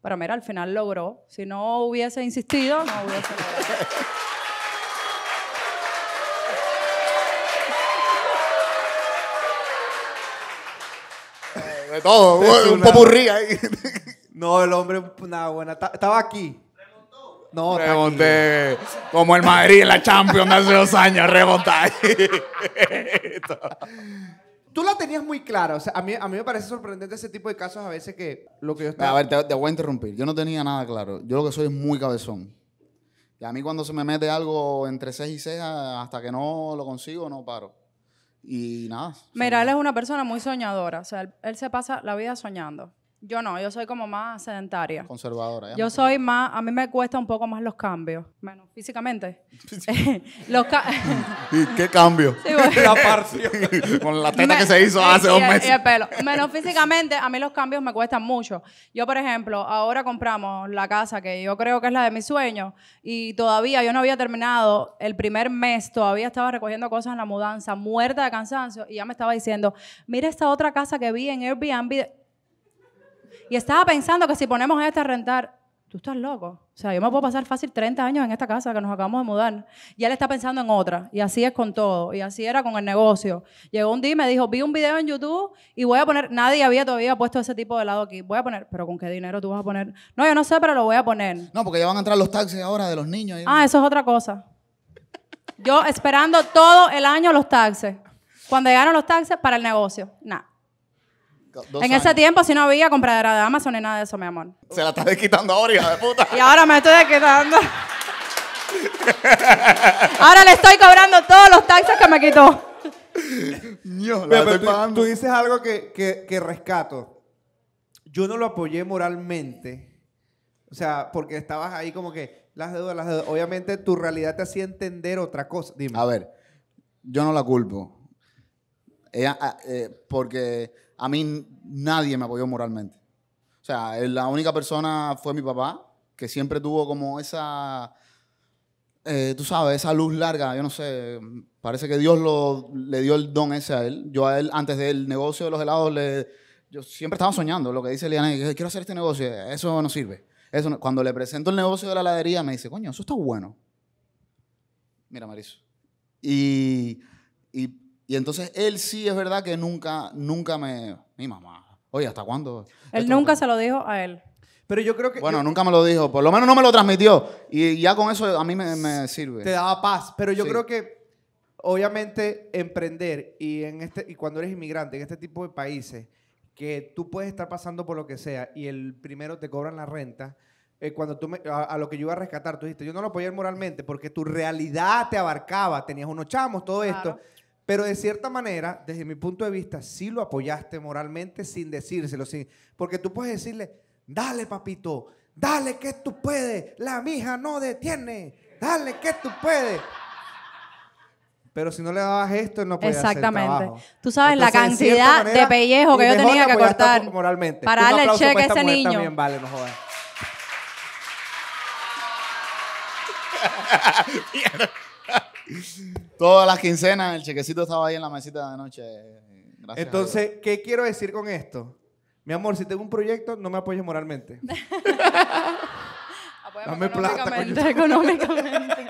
Pero mira, al final logró. Si no hubiese insistido, no hubiese logrado. [laughs] todo, un popurrí ahí. [laughs] No, el hombre, nada, buena. Estaba aquí. No, como el Madrid en la Champions hace dos años, rebotar. Tú la tenías muy clara. O sea, a mí, a mí me parece sorprendente ese tipo de casos a veces que lo que yo estaba... A ver, te, voy a interrumpir. Yo no tenía nada claro. Yo lo que soy es muy cabezón. Y a mí cuando se me mete algo entre seis y seis, hasta que no lo consigo, no paro. Y nada. él es una persona muy soñadora, o sea, él se pasa la vida soñando. Yo no, yo soy como más sedentaria. Conservadora. yo soy más, a mí me cuesta un poco más los cambios, menos físicamente. [laughs] los [laughs] qué cambio? la [laughs] Con la teta que se hizo hace dos meses. Menos físicamente, a mí los cambios me cuestan mucho. Yo, por ejemplo, ahora compramos la casa que yo creo que es la de mis sueño y todavía yo no había terminado el primer mes, todavía estaba recogiendo cosas en la mudanza, muerta de cansancio y ya me estaba diciendo, mira esta otra casa que vi en Airbnb y estaba pensando que si ponemos a esta a rentar, tú estás loco. O sea, yo me puedo pasar fácil 30 años en esta casa que nos acabamos de mudar. Y él está pensando en otra. Y así es con todo. Y así era con el negocio. Llegó un día y me dijo, vi un video en YouTube y voy a poner, nadie había todavía puesto ese tipo de lado aquí. Voy a poner, pero ¿con qué dinero tú vas a poner? No, yo no sé, pero lo voy a poner. No, porque ya van a entrar los taxis ahora de los niños. Ah, eso es otra cosa. Yo esperando todo el año los taxes. Cuando llegaron los taxes, para el negocio. Nada en ese tiempo si no había compradera de Amazon ni nada de eso, mi amor. Se la estás quitando ahora, hija de puta. y ahora me estoy quitando. ahora le estoy cobrando todos los taxes que me quitó. Dios, Tú, dices algo que, rescato. Yo no lo apoyé moralmente. O sea, porque estabas ahí como que las deudas, las deudas. Obviamente tu realidad te hacía entender otra cosa. Dime. A ver, yo no la culpo. Ah, eh, porque a mí nadie me apoyó moralmente. O sea, eh, la única persona fue mi papá, que siempre tuvo como esa, eh, tú sabes, esa luz larga, yo no sé, parece que Dios lo, le dio el don ese a él. Yo a él, antes del negocio de los helados, le, yo siempre estaba soñando, lo que dice Liana, quiero hacer este negocio, eso no sirve. Eso Cuando le presento el negocio de la heladería, me dice, coño, eso está bueno. Mira, Mariso. Y, y y entonces él sí es verdad que nunca, nunca me... Mi mamá. Oye, ¿hasta cuándo? Él nunca se lo dijo a él. Pero yo creo que... Bueno, nunca me lo dijo. Por lo menos no me lo transmitió. Y ya con eso a mí me, sirve. Te daba paz. Pero yo creo que, obviamente, emprender y, en este, y cuando eres inmigrante en este tipo de países, que tú puedes estar pasando por lo que sea y el primero te cobran la renta, eh, cuando tú me, a, lo que yo iba a rescatar, tú dijiste, yo no lo apoyé moralmente porque tu realidad te abarcaba, tenías unos chamos, todo esto. Pero de cierta manera, desde mi punto de vista, sí lo apoyaste moralmente sin decírselo. porque tú puedes decirle, dale papito, dale que tú puedes, la mija no detiene, dale que tú puedes. Pero si no le dabas esto, no podías Exactamente. trabajo. Tú sabes la cantidad de, pellejo que yo tenía que cortar. Para darle el cheque a ese niño. vale, no jodas. [laughs] Todas las quincenas el chequecito estaba ahí en la mesita de noche. Eh, Entonces, ¿qué quiero decir con esto? Mi amor, si tengo un proyecto, no me apoyes moralmente. [laughs] Dame plata. Económicamente. [laughs]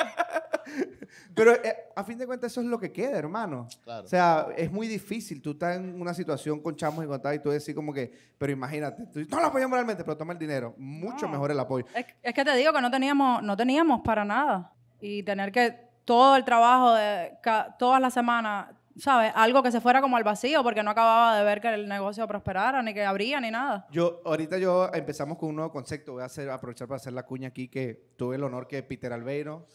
Pero eh, a fin de cuentas eso es lo que queda, hermano. O sea, es muy difícil. Tú estás en una situación con chamos y con tal, y tú decís como que, pero imagínate, tú, no lo apoyas moralmente, pero toma el dinero. Mucho ah. mejor el apoyo. Es, es, que te digo que no teníamos, no teníamos para nada. Y tener que todo el trabajo de todas las semanas, ¿sabes? Algo que se fuera como al vacío, porque no acababa de ver que el negocio prosperara, ni que abría, ni nada. Yo, ahorita yo empezamos con un nuevo concepto, voy a hacer, aprovechar para hacer la cuña aquí, que tuve el honor que Peter Albeiro,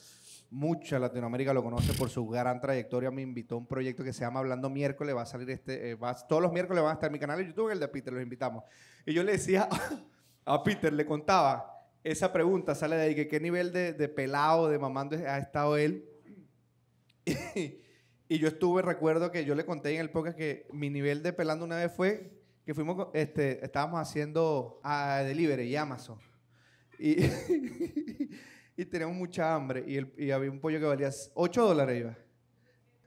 mucha Latinoamérica lo conoce por su gran trayectoria, me invitó a un proyecto que se llama Hablando Miércoles, va a salir este, eh, todos los miércoles van a estar en mi canal de YouTube, el de Peter, los invitamos. Y yo le decía [laughs] a Peter, le contaba, esa pregunta sale de ahí, que qué nivel de, de pelado, de mamando ha estado él [laughs] y, yo estuve, recuerdo que yo le conté en el podcast que mi nivel de pelando una vez fue que fuimos, este, estábamos haciendo a ah, delivery y Amazon. Y, [laughs] y teníamos mucha hambre. Y, había un pollo que valía 8 dólares, iba.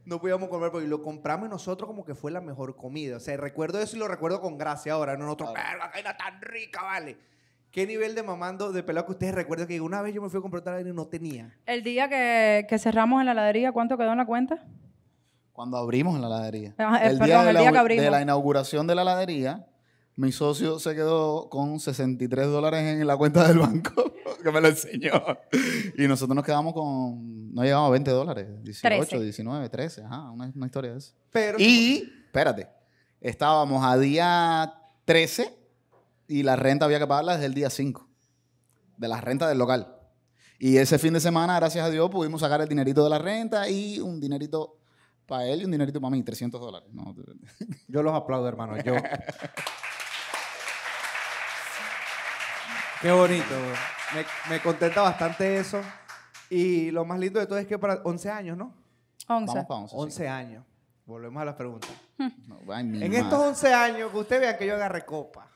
No podíamos comer porque lo compramos y nosotros como que fue la mejor comida. O sea, recuerdo eso y lo recuerdo con gracia ahora. No nosotros, pero la tan rica, vale! ¿Qué nivel de mamando de pelado que ustedes recuerdan que una vez yo me fui a comprar tal y no tenía? El día que, cerramos en la ladería, ¿cuánto quedó en la cuenta? Cuando abrimos en la ladería. Ah, el, eh, perdón, día, el día que abrimos. De la inauguración de la ladería, mi socio se quedó con 63 dólares en la cuenta del banco, [laughs] que me lo enseñó. Y nosotros nos quedamos con, no llegamos a 20 dólares, 18, 19, 13, ajá, una, historia de eso. Pero, y, espérate, estábamos a día 13 y la renta había que pagarla desde el día 5, de la renta del local. Y ese fin de semana, gracias a Dios, pudimos sacar el dinerito de la renta y un dinerito para él y un dinerito para mí, 300 dólares. Yo los aplaudo, hermano. Qué bonito. Me, contenta bastante eso. Y lo más lindo de todo es que para 11 años, ¿no? 11. Vamos para 11, 11 años. Volvemos a las preguntas en estos 11 años, que usted vea que yo agarre copa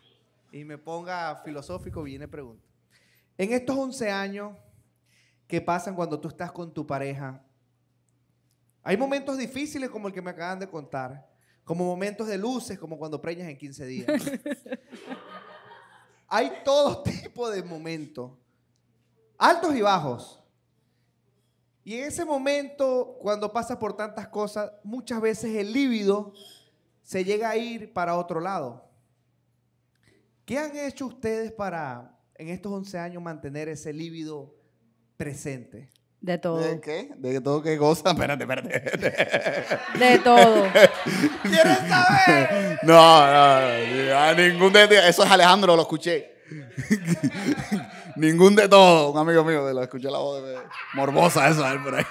y me ponga filosófico, viene pregunta. En estos 11 años que pasan cuando tú estás con tu pareja, hay momentos difíciles como el que me acaban de contar, como momentos de luces, como cuando preñas en 15 días. [laughs] hay todo tipo de momentos, altos y bajos. Y en ese momento, cuando pasa por tantas cosas, muchas veces el líbido se llega a ir para otro lado. ¿Qué han hecho ustedes para en estos 11 años mantener ese líbido presente? De todo. ¿De qué? ¿De todo qué cosa? [laughs] Espérate, espérate. De todo. [laughs] ¿Quieres saber? [laughs] No, no, a ningún de Eso es Alejandro, lo escuché. Ningún de todo. Un amigo mío de lo escuché la voz de morbosa esa él por ahí.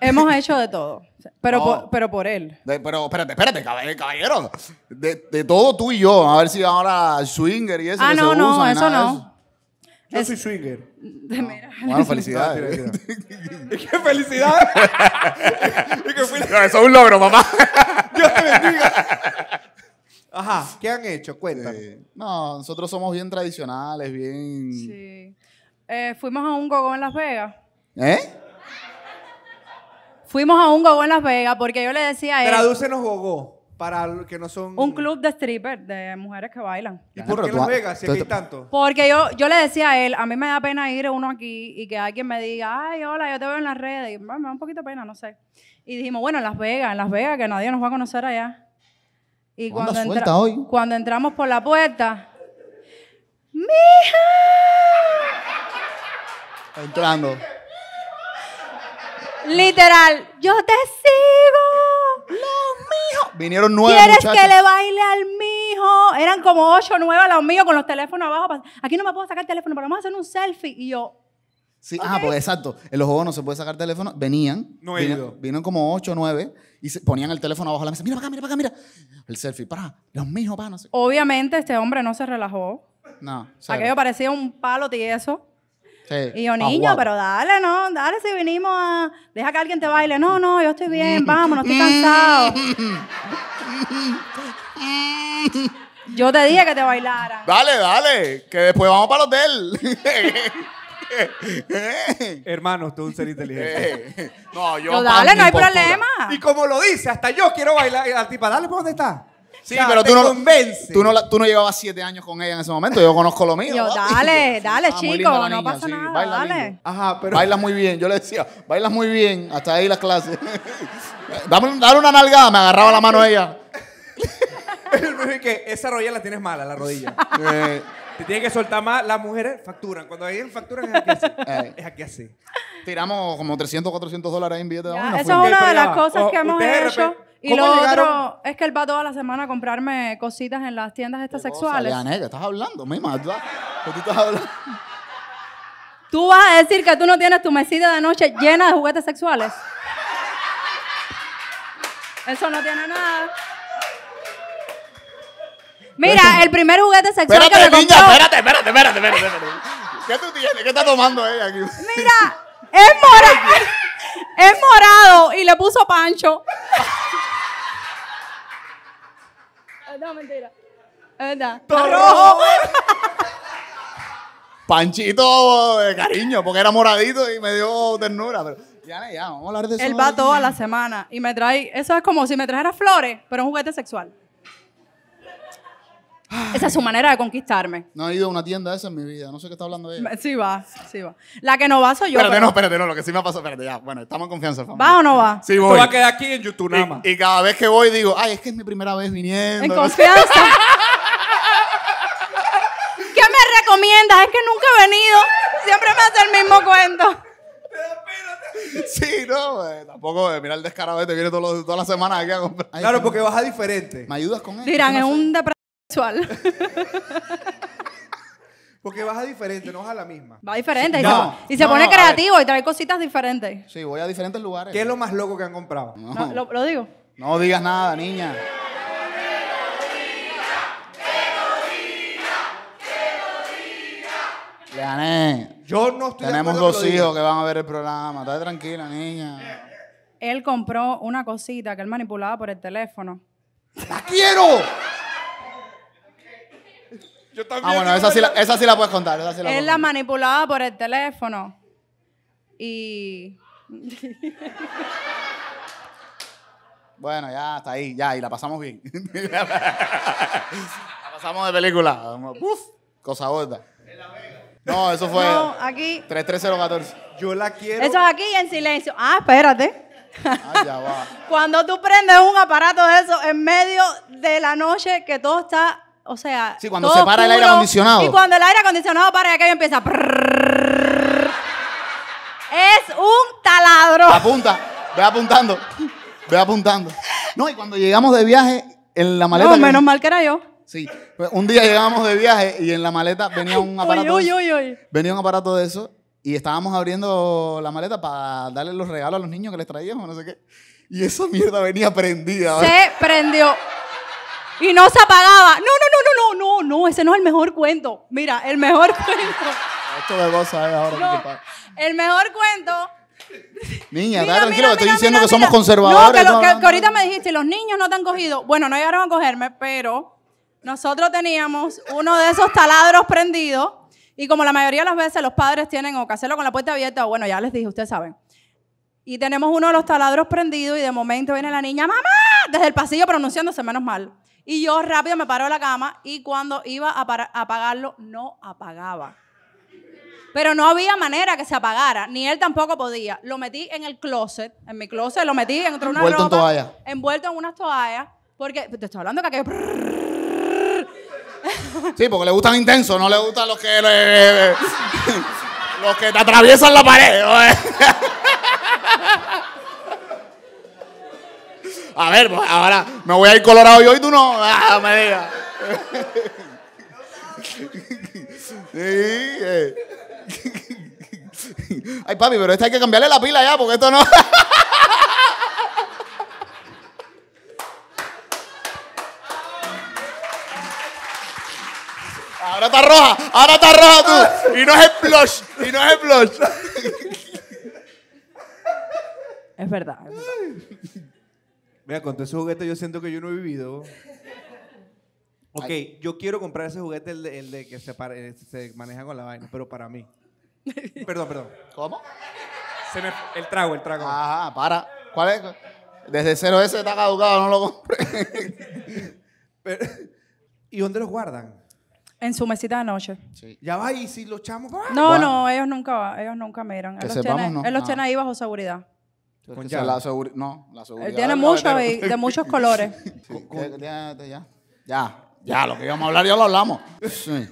Hemos hecho de todo. Pero, por, pero por él. pero espérate, espérate, caballero. De, de todo tú y yo. A ver si ahora swinger y eso. Ah, no, se no, eso no. Yo Es- soy swinger. De- ah. Bueno, felicidades. [laughs] ¡Qué felicidad! Eso es un logro, mamá. Dios te bendiga. Ajá, ¿qué han hecho? Cuéntame. no, nosotros somos bien tradicionales, bien... Sí. Eh, fuimos a un gogó en Las Vegas. ¿Eh? Fuimos a un gogó en Las Vegas porque yo le decía a él... Tradúcenos gogó para que no son... Un club de strippers, de mujeres que bailan. ¿Y por qué Las Vegas si aquí hay tanto? Porque yo, yo le decía a él, a mí me da pena ir uno aquí y que alguien me diga, ay, hola, yo te veo en las redes. me da un poquito de pena, no sé. Y dijimos, bueno, en Las Vegas, en Las Vegas, que nadie nos va a conocer allá. Y cuando, cuando entramos por la puerta, ¡Mija! Entrando. Literal, yo te sigo. Los mijos. Vinieron nueve. ¿Quieres que le baile al mijo? Eran como ocho o nueve los míos con los teléfonos abajo. Aquí no me puedo sacar el teléfono, pero vamos a hacer un selfie. Y yo. Sí, ah, pues exacto. En los juegos no se puede sacar teléfono. Venían. No como ocho o nueve y ponían el teléfono abajo de la mesa. Mira para acá, mira para acá, mira. El selfie, para, los mismos, Obviamente, este hombre no se relajó. No. Aquello parecía un palo tieso. Sí. Y yo, niño, pero dale, no, dale si vinimos a. Deja que alguien te baile. No, no, yo estoy bien, [laughs] vamos, no estoy cansado. [laughs] yo te dije que te bailara Dale, dale, que después vamos para el hotel. [laughs] [laughs] Hermano, tú un ser inteligente. [laughs] no, yo. dale, no hay problema. Y como lo dice, hasta yo quiero bailar. Eh, al tipa, dale, ¿por dónde está? Sí, pero tú no, tú no, tú, no, llevabas siete años con ella en ese momento. Yo conozco lo mío. dale, dale, chico, no pasa nada, baila dale. Ajá, pero... Bailas muy bien, yo le decía, bailas muy bien, hasta ahí la clase [laughs] dame, dale una nalgada, me agarraba la mano ella. que esa rodilla la tienes mala, la rodilla. Eh, te tiene que soltar más. Las mujeres facturan. Cuando alguien facturan es aquí así. [laughs] Eh. Es aquí así. Tiramos como 300, 400 dólares en billetes de una. Eso es una de las cosas que hemos hecho. Y lo otro es que él va toda la semana a comprarme cositas en las tiendas estas sexuales. Ya, ¿qué estás hablando? mi estás hablando? Tú vas a decir que tú no tienes tu mesita de noche llena de juguetes sexuales. Eso no tiene nada. Mira, el primer juguete sexual espérate, que me compró... espérate, espérate, espérate, espérate, ¿Qué tú tienes? ¿Qué está tomando ella aquí? Mira, es morado. es morado y le puso pancho. [laughs] Eh, no, mentira. Es eh, verdad. Todo rojo. Panchito de cariño, porque era moradito y me dio ternura. Pero ya, ya, vamos a hablar de eso. Él va toda la semana y me trae, eso es como si me trajera flores, pero un juguete sexual. Esa es su manera de conquistarme. No he ido a una tienda esa en mi vida. No sé qué está hablando ella. Sí va, sí va. La que no va soy yo. Espérate, no, espérate, no. Lo que sí me ha pasado, espérate, ya. Bueno, estamos en confianza. Familia. ¿Va o no va? Sí, voy. Tú vas a quedar aquí en YouTube nada más. Y, cada vez que voy digo, ay, es que es mi primera vez viniendo. En confianza. ¿Qué me recomiendas? Es que nunca he venido. Siempre me hace el mismo cuento. Sí, no, eh, tampoco, eh, mira el descarado te este viene todas las semanas aquí a comprar. Claro, porque vas a diferente. ¿Me ayudas con eso. Dirán, es un [laughs] Porque vas a diferente, no vas a la misma. Va diferente y se, pone creativo y trae cositas diferentes. Sí, voy a diferentes lugares. ¿Qué es lo más loco que han comprado? lo, digo. no digas nada, niña. Yo no estoy Tenemos dos hijos que van a ver el programa. Está tranquila, niña. Él compró una cosita que él manipulaba por el teléfono. ¡La quiero! Yo ah, también. Ah, bueno, esa sí, la, puedes contar. Esa la es la manipulada por el teléfono. Y. [laughs] bueno, ya, está ahí, ya, y la pasamos bien. [laughs] la pasamos de película. Uf, cosa gorda. No, eso fue. No, aquí. 33014. Yo la quiero. Eso es aquí en silencio. Ah, espérate. Ah, ya va. [laughs] Cuando tú prendes un aparato de eso en medio de la noche que todo está o sea. Sí, cuando se para el aire acondicionado. Y cuando el aire acondicionado para, ya que empieza. es un taladro. Apunta, ve apuntando. Ve apuntando. No, y cuando llegamos de viaje, en la maleta. No, menos mal que era yo. Sí. Pues un día llegamos de viaje y en la maleta venía un aparato. Uy, uy, venía un aparato de eso y estábamos abriendo la maleta para darle los regalos a los niños que les traíamos, no sé qué. Y esa mierda venía prendida. Se prendió. Y no se apagaba. No, no, no, no, no, no, no, ese no es el mejor cuento. Mira, el mejor [laughs] cuento. Esto me a ahora. el mejor cuento Niña, mira, tranquilo, estoy diciendo que somos conservadores. que, ahorita me dijiste, los niños no te han cogido. Bueno, no llegaron a cogerme, pero nosotros teníamos uno de esos taladros prendidos. Y como la mayoría de las veces los padres tienen o que hacerlo con la puerta abierta, o bueno, ya les dije, ustedes saben. Y tenemos uno de los taladros prendidos y de momento viene la niña, mamá, desde el pasillo pronunciándose menos mal. Y yo rápido me paro de la cama y cuando iba a, apagarlo, no apagaba. Pero no había manera que se apagara, ni él tampoco podía. Lo metí en el closet, en mi closet, lo metí entre una envuelto en toalla. envuelto en unas toallas, porque te estoy hablando que aquello... Sí, porque le gustan intensos, no le gustan los que los que te atraviesan la pared. [laughs] A ver, pues ahora me voy a ir colorado yo y tú no. Ah, me digas. [laughs] Eh. Ay, papi, pero esta hay que cambiarle la pila ya, porque esto no. [laughs] Ahora está roja, ahora está roja tú. Y no es el y no es el Es verdad. Es verdad. [laughs] Mira, con todo ese juguete yo siento que yo no he vivido. [laughs] Ok, yo quiero comprar ese juguete, el de, que eh, se, maneja con la vaina, pero para mí. [laughs] Perdón, perdón. ¿Cómo? el trago, el trago. Ajá, para. ¿Cuál es? Desde cero ese está caducado, no lo compré. [laughs] ¿Y dónde los guardan? En su mesita de noche. Sí. Ya va y si los chamos. No, no, ellos nunca, van, ellos nunca miran. Que los, ahí bajo seguridad. La no, la eh, seguridad. Él tiene mucho de muchos [laughs] colores. Ya, ya, lo que íbamos a hablar ya lo hablamos.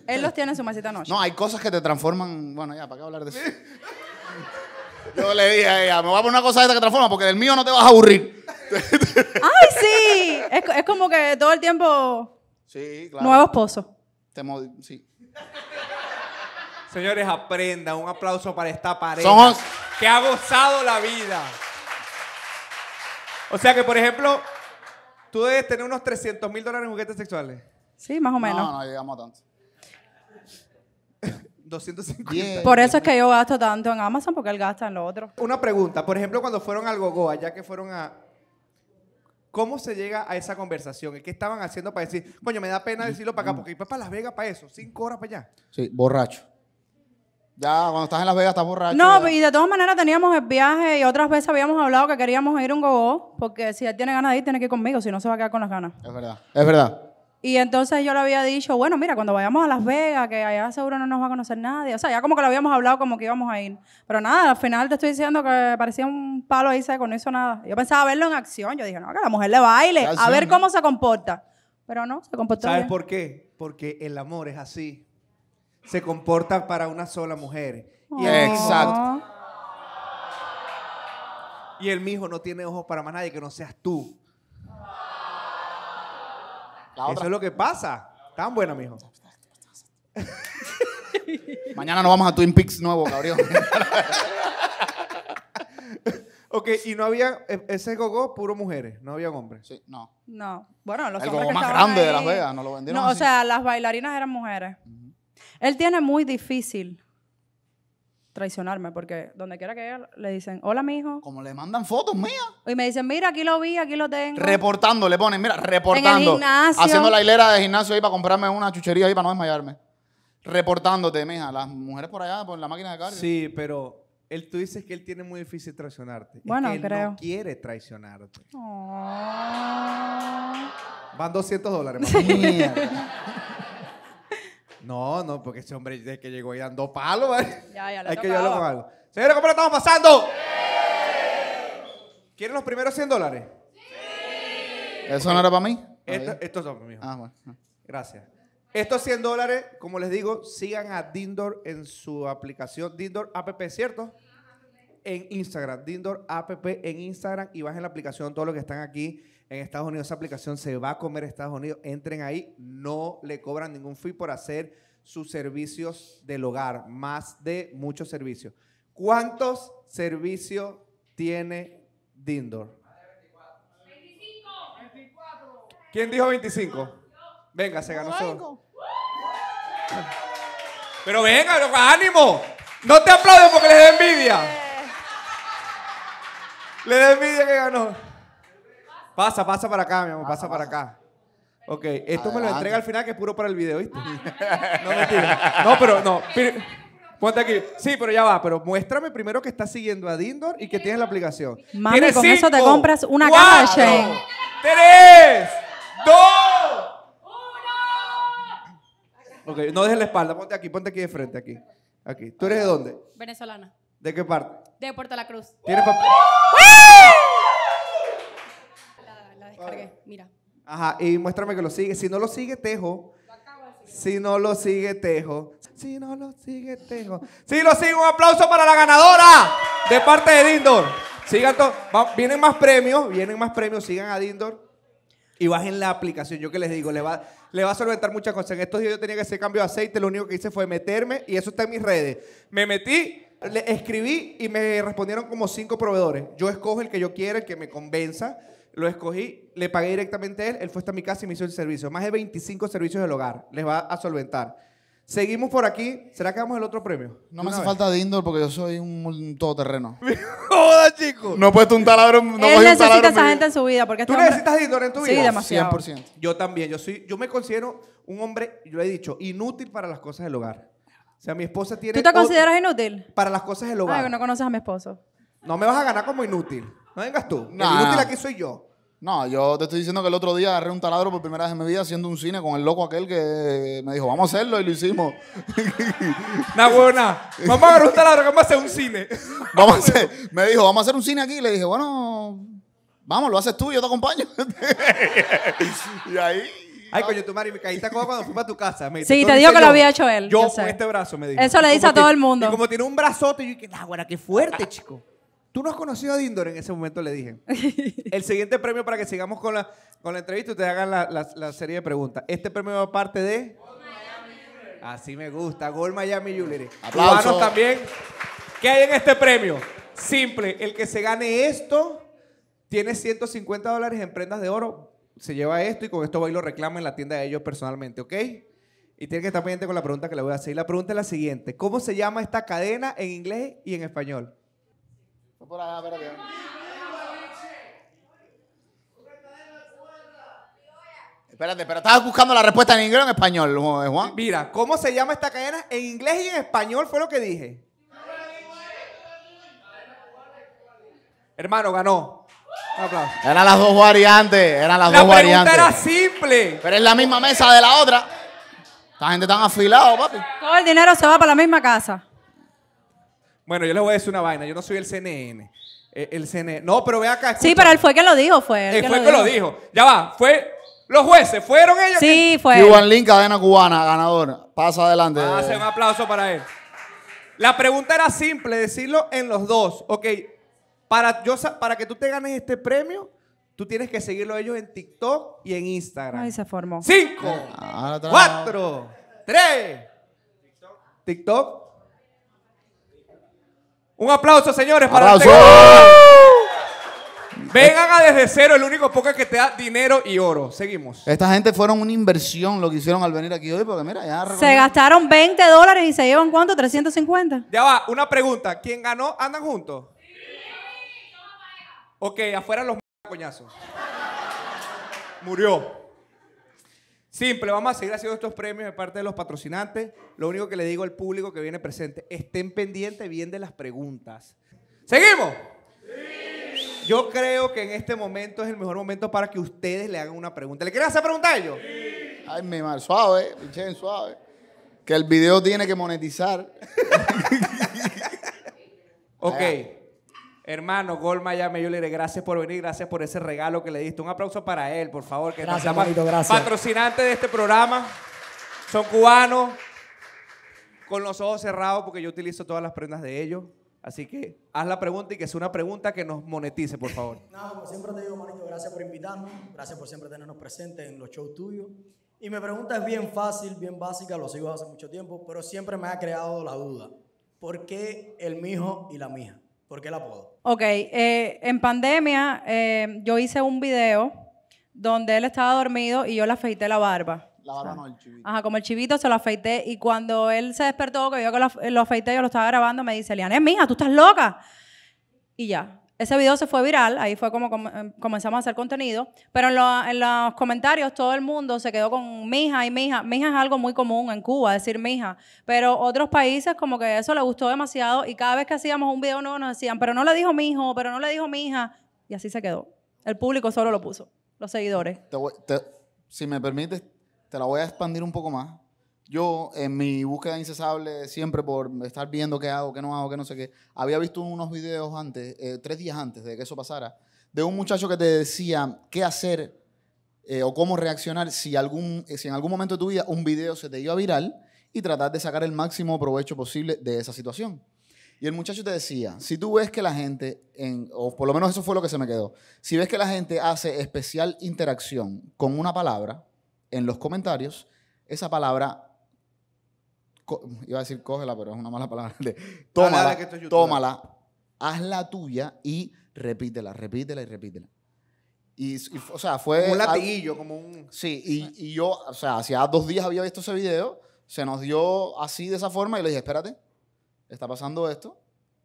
Él los tiene en su mesita noche. No, hay cosas que te transforman. Bueno, ya, ¿para qué hablar de eso? [laughs] Yo le dije a ella, me voy a poner una cosa esta que transforma porque del mío no te vas a aburrir. [laughs] ¡Ay, sí! Es, como que todo el tiempo. Sí, claro. Nuevo esposo. Te sí. Señores, aprendan. Un aplauso para esta pareja que ha gozado la vida. O sea que, por ejemplo, tú debes tener unos 300 mil dólares en juguetes sexuales. Sí, más o menos. No, no llegamos a tanto. 250. [laughs] Por eso es que yo gasto tanto en Amazon, porque él gasta en lo otro. Una pregunta, por ejemplo, cuando fueron al Gogoa, ya que fueron a... ¿Cómo se llega a esa conversación? ¿Qué estaban haciendo para decir, coño, me da pena decirlo para acá, mm. porque iba para Las Vegas para eso, cinco horas para allá? Sí, borracho. Ya, cuando estás en Las Vegas estás borracho. No, y de todas maneras teníamos el viaje y otras veces habíamos hablado que queríamos ir a un gogo, porque si él tiene ganas de ir, tiene que ir conmigo, si no se va a quedar con las ganas. Es verdad, es verdad. Y entonces yo le había dicho, bueno, mira, cuando vayamos a Las Vegas, que allá seguro no nos va a conocer nadie. O sea, ya como que lo habíamos hablado como que íbamos a ir. Pero nada, al final te estoy diciendo que parecía un palo ahí seco, no hizo nada. Yo pensaba verlo en acción. Yo dije, no, que la mujer le baile, a ver cómo se comporta. Pero no, se comportó ¿Sabes por qué? Porque el amor es así se comporta para una sola mujer. Y el Exacto. y el mijo no tiene ojos para más nadie que no seas tú. Eso es lo que pasa. Tan bueno mijo. [laughs] Mañana nos vamos a Twin Peaks nuevo, cabrón. ok, y no había e, ese gogo puro mujeres, no había hombres. Sí, no. No. Bueno, los el hombres gogo más grande de Las Vegas, no lo vendieron. No, o sea, las bailarinas eran mujeres. Él tiene muy difícil traicionarme porque donde quiera que él le dicen, hola, mijo. Como le mandan fotos mías. Y me dicen, mira, aquí lo vi, aquí lo tengo. Reportando, le ponen, mira, reportando. Haciendo la hilera de gimnasio ahí para comprarme una chuchería ahí para no desmayarme. Reportándote, mija, las mujeres por allá, por la máquina de cardio. Sí, pero él, tú dices que él tiene muy difícil traicionarte. Bueno, él no quiere traicionarte. Oh. Van 200 dólares. [laughs] No, no, porque ese hombre desde que llegó ahí andó palo, Ya, ya lo Hay que algo. Señores, ¿cómo lo estamos pasando? ¿Quieren los primeros 100 dólares? ¡Sí! ¿Eso no era para mí? estos son, mí. Ah, bueno. Gracias. Estos 100 dólares, como les digo, sigan a Dindor en su aplicación Dindor App, ¿cierto? En Instagram, Dindor App en Instagram y bajen la aplicación todos los que están aquí en Estados Unidos. Esa aplicación se va a comer Estados Unidos. Entren ahí, no le cobran ningún fee por hacer sus servicios del hogar, más de muchos servicios. ¿Cuántos servicios tiene Dindor? 25. ¿Quién dijo 25? Venga, se ganó solo. [laughs] Pero venga, ánimo. No te aplauden porque les da envidia. Eh. Les da envidia que ganó. Pasa, pasa para acá, mi amor, pasa, para acá. Ok, esto me lo entrega al final que es puro para el video, ¿viste? Ah, [laughs] no, mentira. No, pero no. Ponte aquí. Sí, pero ya va, pero muéstrame primero que estás siguiendo a Dindor y que tienes la aplicación. Mami, con eso te compras una caja ¡Tres! ¡Dos! ¡Uno! Ok, no dejes la espalda, ponte aquí, ponte aquí de frente, aquí. Aquí. ¿Tú eres de dónde? Venezolana. ¿De qué parte? De Puerto La Cruz. ¿Tienes mira. Ajá, y muéstrame que lo sigue. Si no lo sigue, Tejo. Si no lo sigue, Tejo. Si no lo sigue, Tejo. Si lo sigue, un aplauso para la ganadora de parte de Dindor. Sigan vienen más premios, vienen más premios, sigan a Dindor y bajen la aplicación. Yo que les digo, le va, le va a solventar muchas cosas. En estos días yo tenía que hacer cambio de aceite, lo único que hice fue meterme y eso está en mis redes. Me metí, le escribí y me respondieron como cinco proveedores. Yo escojo el que yo quiera, el que me convenza lo escogí, le pagué directamente a él, él fue hasta mi casa y me hizo el servicio. Más de 25 servicios del hogar, les va a solventar. Seguimos por aquí. ¿Será que damos el otro premio? No me hace falta de porque yo soy un, todo todoterreno. [laughs] ¡Joda, chico! No he puesto un taladro. No Él necesita esa gente en su vida. Porque ¿Tú este necesitas de en tu vida? Sí, demasiado. 100%. Yo también. Yo, soy, yo me considero un hombre, yo he dicho, inútil para las cosas del hogar. O sea, mi esposa tiene... ¿Tú te consideras inútil? Para las cosas del hogar. Ay, no conoces a mi esposo. No me vas a ganar como inútil. No vengas tú. Nah. El inútil aquí soy yo. No, yo te estoy diciendo que el otro día agarré un taladro por primera vez en mi vida haciendo un cine con el loco aquel que me dijo, vamos a hacerlo y lo hicimos. [laughs] nah, buena. Vamos a agarrar un taladro vamos a hacer un cine. [laughs] vamos a hacer, me dijo, vamos a hacer un cine aquí. le dije, bueno, vamos, lo haces tú, yo te acompaño. [laughs] y ahí Ay, coño, tu madre, me caíste como cuando fui para tu casa. sí, te digo que lo había hecho él. Yo, con este brazo me dijo. Eso le dice a todo el mundo. Y como tiene un brazote, yo dije, ah, bueno, qué fuerte, chico. Tú no has conocido a Dindor en ese momento, le dije. [laughs] El siguiente premio para que sigamos con la, con la entrevista y ustedes hagan la, serie de preguntas. Este premio va parte de. Gol Miami Así me gusta, Gol Miami Jewelry. Aplausos también. ¿Qué hay en este premio? Simple, el que se gane esto tiene 150 dólares en prendas de oro, se lleva esto y con esto va y lo reclama en la tienda de ellos personalmente, ¿ok? Y tiene que estar pendiente con la pregunta que le voy a hacer. Y la pregunta es la siguiente: ¿Cómo se llama esta cadena en inglés y en español? espérate. pero estabas buscando la respuesta en inglés o en español, eh, Juan. Mira, ¿cómo se llama esta cadena? En inglés y en español fue lo que dije. Hermano, ganó. Eran las dos variantes. Eran las dos variantes. La pregunta era simple. Pero es la misma mesa de la otra. Esta gente tan afilado, papi. Todo el dinero se va para la misma casa. Bueno, yo les voy a decir una vaina. Yo no soy el CNN. Eh, el, CNN. No, pero ve acá. Sí, pero él fue que lo dijo, fue. Él, eh, fue lo que lo dijo. Ya va, fue. Los jueces, ¿fueron ellos? Sí, fue. Juan Link, cadena cubana, ganador. Pasa adelante. Ah, hace un aplauso para él. La pregunta era simple, decirlo en los dos. Ok, para, yo, para que tú te ganes este premio, tú tienes que seguirlo ellos en TikTok y en Instagram. Ahí se formó. Cinco, ah, cuatro, tres. TikTok. TikTok un aplauso, señores, para ¡Aplauso! ¡Uh! Vengan a desde cero, el único poca que te da dinero y oro. Seguimos. Esta gente fueron una inversión lo que hicieron al venir aquí hoy, porque mira, ya. Se gastaron 20 dólares y se llevan cuánto? 350. Ya va, una pregunta. ¿Quién ganó? ¿Andan juntos? Sí. Ok, afuera los coñazos. Murió. Simple, vamos a seguir haciendo estos premios de parte de los patrocinantes. Lo único que le digo al público que viene presente, estén pendientes bien de las preguntas. ¿Seguimos? Yo creo que en este momento es el mejor momento para que ustedes le hagan una pregunta. ¿Le quieren hacer pregunta a ellos? Ay, mi mal, suave, suave. Que el video tiene que monetizar. [laughs] ok. Hermano, Gol Miami, yo le diré gracias por venir, gracias por ese regalo que le diste. Un aplauso para él, por favor, que gracias, nos gracias. patrocinante de este programa. Son cubanos, con los ojos cerrados, porque yo utilizo todas las prendas de ellos. Así que haz la pregunta y que es una pregunta que nos monetice, por favor. No, como siempre te digo, Manito, gracias por invitarnos, gracias por siempre tenernos presentes en los shows tuyos. Y mi pregunta es bien fácil, bien básica, lo sigo hace mucho tiempo, pero siempre me ha creado la duda. ¿Por qué el mijo y la mija? ¿Por qué el apodo? Ok, eh, en pandemia eh, yo hice un video donde él estaba dormido y yo le afeité la barba. La barba no, el chivito. Ajá, como el chivito se lo afeité y cuando él se despertó, que yo que lo, afeité, yo lo estaba grabando, me dice, Liane, es mija, tú estás loca. Y ya, ese video se fue viral, ahí fue como em, comenzamos a hacer contenido, pero en, los comentarios todo el mundo se quedó con mija y mija. Mija es algo muy común en Cuba, decir mija, pero otros países como que eso le gustó demasiado y cada vez que hacíamos un video nuevo nos decían, pero no le dijo mijo, pero no le dijo mija, y así se quedó. El público solo lo puso, los seguidores. si me permites, te la voy a expandir un poco más yo en mi búsqueda incesable, siempre por estar viendo qué hago, qué no hago, qué no sé qué, había visto unos videos antes, eh, tres días antes de que eso pasara, de un muchacho que te decía qué hacer eh, o cómo reaccionar eh, si, en algún momento de tu vida un video se te iba viral y tratar de sacar el máximo provecho posible de esa situación. Y el muchacho te decía, si tú ves que la gente, o por lo menos eso fue lo que se me quedó, si ves que la gente hace especial interacción con una palabra en los comentarios, esa palabra iba a decir cógela, pero es una mala palabra. tómala, que tómala, hazla tuya y repítela, repítela y repítela. Y, o sea, fue... un latiguillo, como un... Sí, y, y yo, o sea, hacía dos días había visto ese video, se nos dio así de esa forma y le dije, espérate, está pasando esto,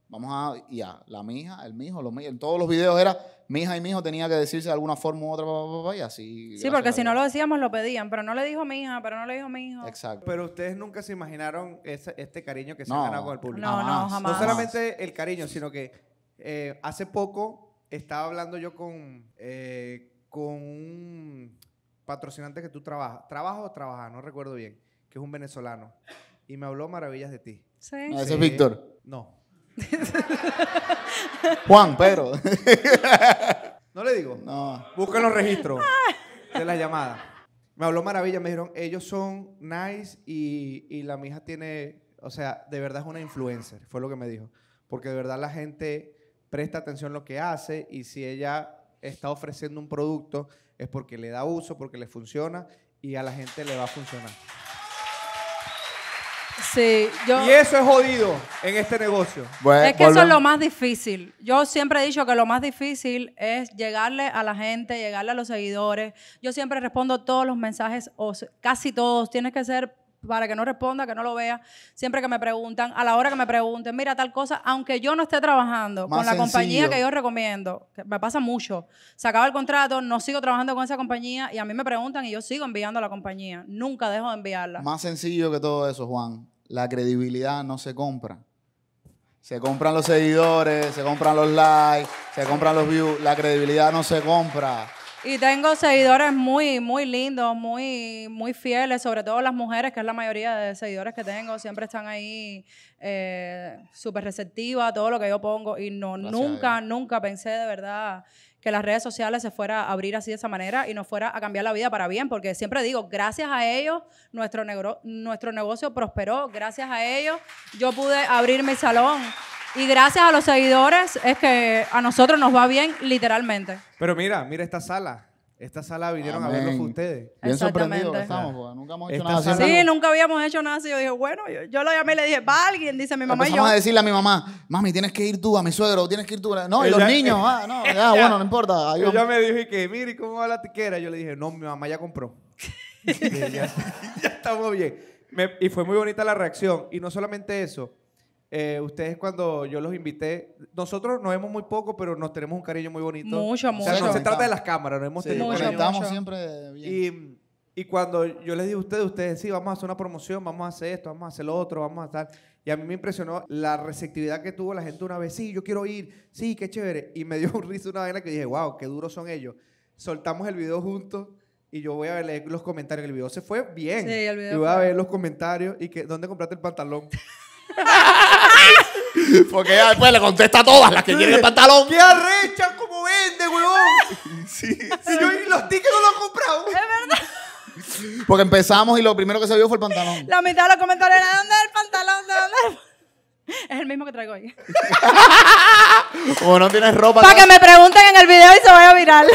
Vamos a, ya, la mija, el mijo, los mijos. En todos los videos era mija y mijo, tenía que decirse de alguna forma u otra, y así. Sí, porque si no lo decíamos lo pedían, pero no le dijo mija, pero no le dijo mijo. Exacto. Pero ustedes nunca se imaginaron ese- este cariño que se No. ganado con el público. No, no, jamás. No solamente el cariño, sino que eh, hace poco estaba hablando yo con, eh, con un patrocinante que tú trabajas. trabaja o trabajas? No recuerdo bien. Que es un venezolano. Y me habló maravillas de ti. Sí. Ese es Víctor. No. Juan, pero no le digo. No. Busquen los registros de la llamada Me habló maravilla, me dijeron, ellos son nice y, y la mija tiene, o sea, de verdad es una influencer, fue lo que me dijo. Porque de verdad la gente presta atención a lo que hace y si ella está ofreciendo un producto es porque le da uso, porque le funciona y a la gente le va a funcionar yo... Y eso es jodido en este negocio. es que eso es lo más difícil. Yo siempre he dicho que lo más difícil es llegarle a la gente, llegarle a los seguidores. Yo siempre respondo todos los mensajes, o casi todos. Tienes que ser para que no responda, que no lo vea. Siempre que me preguntan, a la hora que me pregunten, mira tal cosa, aunque yo no esté trabajando con la compañía que yo recomiendo, me pasa mucho. Se acaba el contrato, no sigo trabajando con esa compañía y a mí me preguntan y yo sigo enviando a la compañía. Nunca dejo de enviarla. Más sencillo que todo eso, Juan. La credibilidad no se compra. Se compran los seguidores, se compran los likes, se compran los views. La credibilidad no se compra. Y tengo seguidores muy, muy lindos, muy, muy fieles, sobre todo las mujeres, que es la mayoría de seguidores que tengo, siempre están ahí eh, súper receptivas a todo lo que yo pongo. Y no, nunca, nunca pensé de verdad que las redes sociales se fuera a abrir así de esa manera y nos fuera a cambiar la vida para bien, porque siempre digo, gracias a ellos nuestro, negro, nuestro negocio prosperó, gracias a ellos yo pude abrir mi salón, y gracias a los seguidores es que a nosotros nos va bien literalmente. Pero mira, mira esta sala. Esta sala vinieron a verlo con ustedes. Bien sorprendidos que estamos, nunca hemos hecho nada así. Sí, nunca habíamos hecho nada así. Yo dije, bueno, yo, lo llamé y le dije, va alguien, dice mi mamá. y Vamos a decirle a mi mamá, mami, tienes que ir tú, a mi suegro, tienes que ir tú. No, y los niños, ah, no, [laughs] bueno, no importa. Ah, yo ya me dije que, mire, ¿cómo va la tiquera? Yo le dije, no, mi mamá ya compró. [laughs] ya, [laughs] ya, estamos bien. y fue muy bonita la reacción. Y no solamente eso, eh, ustedes cuando yo los invité, nosotros nos vemos muy poco, pero nos tenemos un cariño muy bonito. Mucho, mucho. O sea, no se trata de las cámaras, no hemos tenido mucho, cariño. Y, cuando yo les dije a ustedes, ustedes sí, vamos a hacer una promoción, vamos a hacer esto, vamos a hacer lo otro, vamos a tal. Y a mí me impresionó la receptividad que tuvo la gente una vez, sí, yo quiero ir, sí, qué chévere. Y me [laughs] dio un riso una vaina que dije, wow, qué duros son ellos. Soltamos el video juntos y yo voy a leer los comentarios. El video se fue bien. Sí, el video voy a ver los comentarios y que, ¿dónde compraste el pantalón? [laughs] Porque después le contesta a todas las que quieren el pantalón. ¡Qué arrecha! como vende, huevón! Sí, Si yo los tickets no los he comprado. Es verdad. Porque empezamos y lo primero que se vio fue el pantalón. La mitad de los comentarios era: ¿dónde es el pantalón? ¿De dónde es el es el mismo que traigo hoy. [laughs] O no tienes ropa. Para que me pregunten en el video y se vaya viral.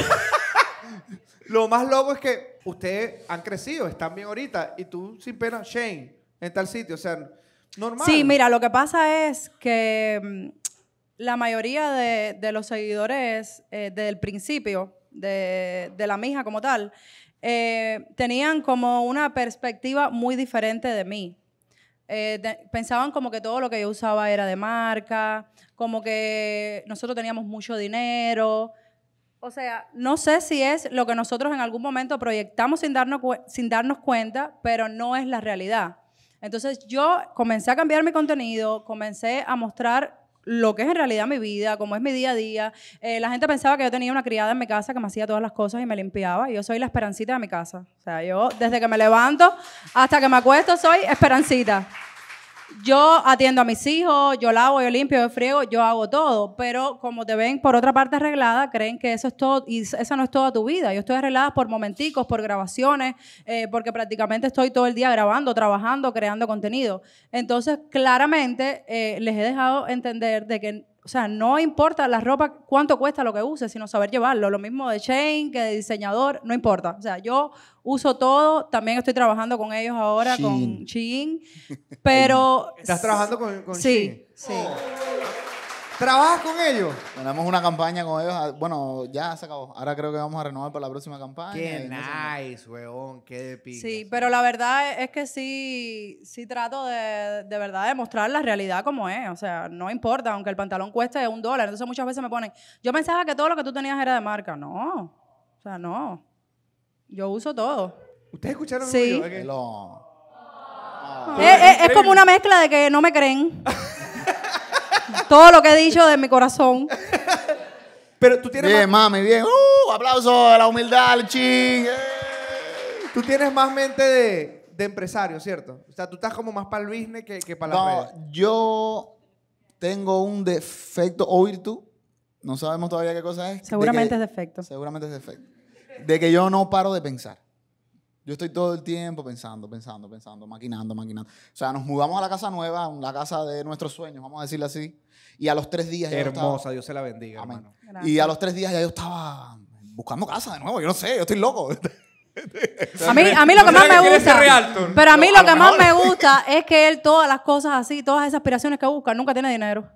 Lo más loco es que ustedes han crecido, están bien ahorita, y tú sin pena, Shane, en tal sitio. O sea, Sí, mira, lo que pasa es que mm, la mayoría de, los seguidores eh, del principio de, la mija como tal eh, tenían como una perspectiva muy diferente de mí. Eh, pensaban como que todo lo que yo usaba era de marca, como que nosotros teníamos mucho dinero. O sea, no sé si es lo que nosotros en algún momento proyectamos sin darnos, sin darnos cuenta, pero no es la realidad. Entonces yo comencé a cambiar mi contenido, comencé a mostrar lo que es en realidad mi vida, cómo es mi día a día. Eh, la gente pensaba que yo tenía una criada en mi casa que me hacía todas las cosas y me limpiaba. Yo soy la esperancita de mi casa. O sea, yo desde que me levanto hasta que me acuesto soy esperancita yo atiendo a mis hijos, yo lavo, yo limpio, yo friego, yo hago todo, pero como te ven por otra parte arreglada, creen que eso es todo y esa no es toda tu vida. Yo estoy arreglada por momenticos, por grabaciones, eh, porque prácticamente estoy todo el día grabando, trabajando, creando contenido. Entonces, claramente eh, les he dejado entender de que o sea, no importa la ropa, cuánto cuesta lo que uses, sino saber llevarlo. Lo mismo de chain que de diseñador, no importa. O sea, yo uso todo. También estoy trabajando con ellos ahora, con Shein. [laughs] Pero... ¿Estás trabajando con, con sí, Sí, oh. ¿Trabajas con ellos? Tenemos una campaña con ellos. Ah, bueno, ya se acabó. Ahora creo que vamos a renovar para la próxima campaña. Qué nice, weón. Qué de Sí, pero la verdad es que sí, sí trato de, de verdad de mostrar la realidad como es. O sea, no importa, aunque el pantalón cueste un dólar. Entonces muchas veces me ponen, yo pensaba que todo lo que tú tenías era de marca. No. O sea, no. Yo uso todo. ¿Ustedes escucharon sí. Es, es como una mezcla de que no me creen. [laughs] todo lo que he dicho de mi corazón. [laughs] Pero tú tienes bien, mami, bien. Uh, aplauso a la humildad, el ching. Tú tienes más mente de, empresario, ¿cierto? O sea, tú estás como más para el business que, para la No, yo tengo un defecto o virtud. No sabemos todavía qué cosa es. Seguramente es defecto. Seguramente es defecto. De que yo no paro de pensar. Yo estoy todo el tiempo pensando, pensando, pensando, maquinando, maquinando. O sea, nos mudamos a la casa nueva, a la casa de nuestros sueños, vamos a decirlo así. Y a los tres días ya Hermosa, Dios se la bendiga, Y a los tres días ya yo estaba buscando casa de nuevo. Yo no sé, yo estoy loco. a, mí, lo que más me gusta, pero a mí lo que más me gusta es que él todas las cosas así, todas esas aspiraciones que busca, nunca tiene dinero.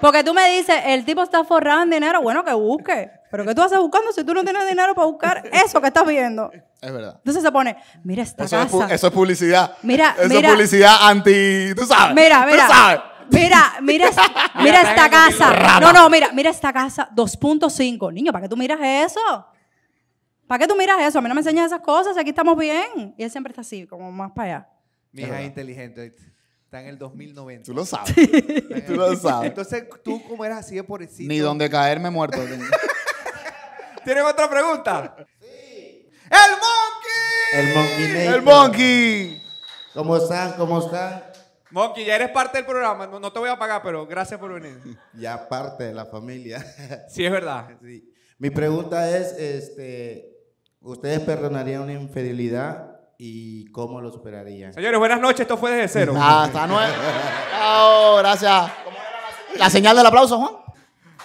Porque tú me dices, el tipo está forrado en dinero, bueno, que busque. Pero ¿qué tú haces buscando si tú no tienes dinero para buscar eso que estás viendo? Es verdad. Entonces se pone, mira esta casa. eso es publicidad. Mira, eso es publicidad anti... Tú sabes. Mira, mira. Tú sabes. Mira, mira, mira esta casa. No, no, mira, mira esta casa 2.5. Niño, ¿para qué tú miras eso? ¿Para qué tú miras eso? A mí no me enseñas esas cosas, aquí estamos bien. Y él siempre está así, como más para allá. Mira, es inteligente. Está en el 2090. Tú lo sabes. tú lo sabes. Entonces, tú como eras así de pobrecito. Ni donde caerme muerto. [laughs] ¿Tienen otra pregunta? Sí. ¡El monkey! El monkey. El monkey. ¿Cómo están? ¿Cómo están? Monkey, ya eres parte del programa. No, te voy a pagar, pero gracias por venir. [laughs] Ya parte de la familia. [laughs] Sí, es verdad. Mi pregunta es, este, ¿ustedes perdonarían una infidelidad y cómo lo superarían? Señores, buenas noches. Esto fue desde cero. Ah, hasta nueve. oh, gracias. la, la señal del aplauso, Juan.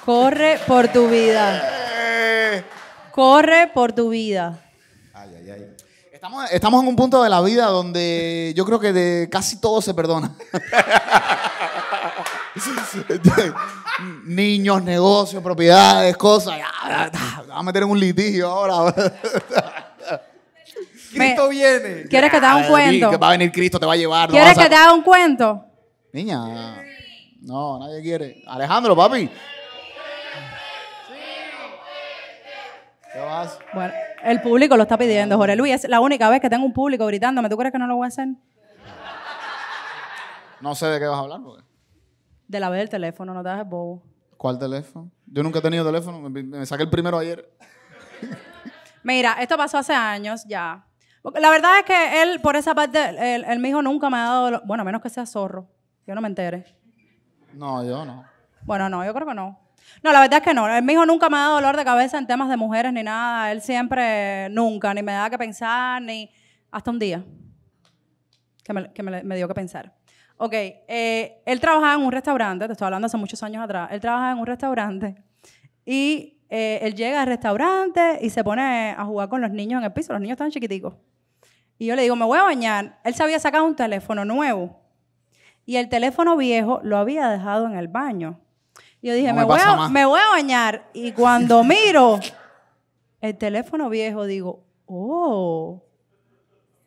Corre por tu vida. Eh. Corre por tu vida. Estamos, estamos en un punto de la vida donde yo creo que de casi todo se perdona. [laughs] Niños, negocios, propiedades, cosas. Vamos a meter en un litigio ahora. [laughs] Cristo viene. ¿Quieres que te haga un ah, cuento? Que va a venir Cristo, te va a llevar. ¿Quieres que te haga un cuento? Niña. No, nadie quiere. Alejandro, papi. Bueno, el público lo está pidiendo, Jorge Luis. Es la única vez que tengo un público gritándome. ¿Tú crees que no lo voy a hacer? No sé de qué vas a hablar, De la vez del teléfono, no te hagas bobo. ¿Cuál teléfono? Yo nunca he tenido teléfono. Me, saqué el primero ayer. Mira, esto pasó hace años ya. La verdad es que él, por esa parte, él, él dijo nunca me ha dado... Bueno, menos que sea zorro. Yo no me entere. No, yo no. Bueno, no, yo creo que no. No, la verdad es que no. El hijo nunca me ha dado dolor de cabeza en temas de mujeres ni nada. Él siempre, nunca, ni me da que pensar, ni hasta un día que me, dio que pensar. Ok, eh, él trabajaba en un restaurante, te estoy hablando hace muchos años atrás, él trabajaba en un restaurante y eh, él llega al restaurante y se pone a jugar con los niños en el piso, los niños estaban chiquiticos. Y yo le digo, me voy a bañar. Él se había sacado un teléfono nuevo y el teléfono viejo lo había dejado en el baño. Yo dije, me, voy a, bañar. Y cuando miro el teléfono viejo, digo, oh,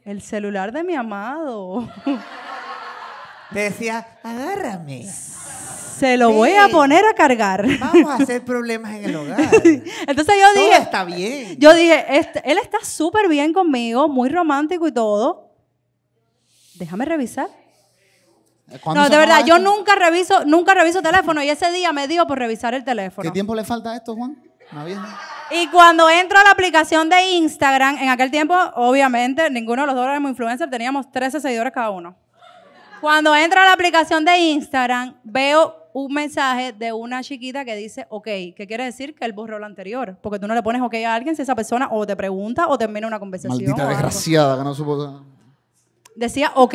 el celular de mi amado. decía, agárrame. Se lo voy a poner a cargar. Vamos a hacer problemas en el hogar. [laughs] Entonces yo dije. está bien. Yo dije, este, él está súper bien conmigo, muy romántico y todo. Déjame revisar no, de verdad, yo nunca reviso, nunca reviso teléfono y ese día me dio por revisar el teléfono. ¿Qué tiempo le falta a esto, Juan? Y cuando entro a la aplicación de Instagram, en aquel tiempo, obviamente, ninguno de los dos éramos influencers, teníamos 13 seguidores cada uno. Cuando entro a la aplicación de Instagram, veo un mensaje de una chiquita que dice, ok, ¿Qué quiere decir que él borró lo anterior, porque tú no le pones ok a alguien si esa persona o te pregunta o termina una conversación. Maldita desgraciada que no supo... Decía, ok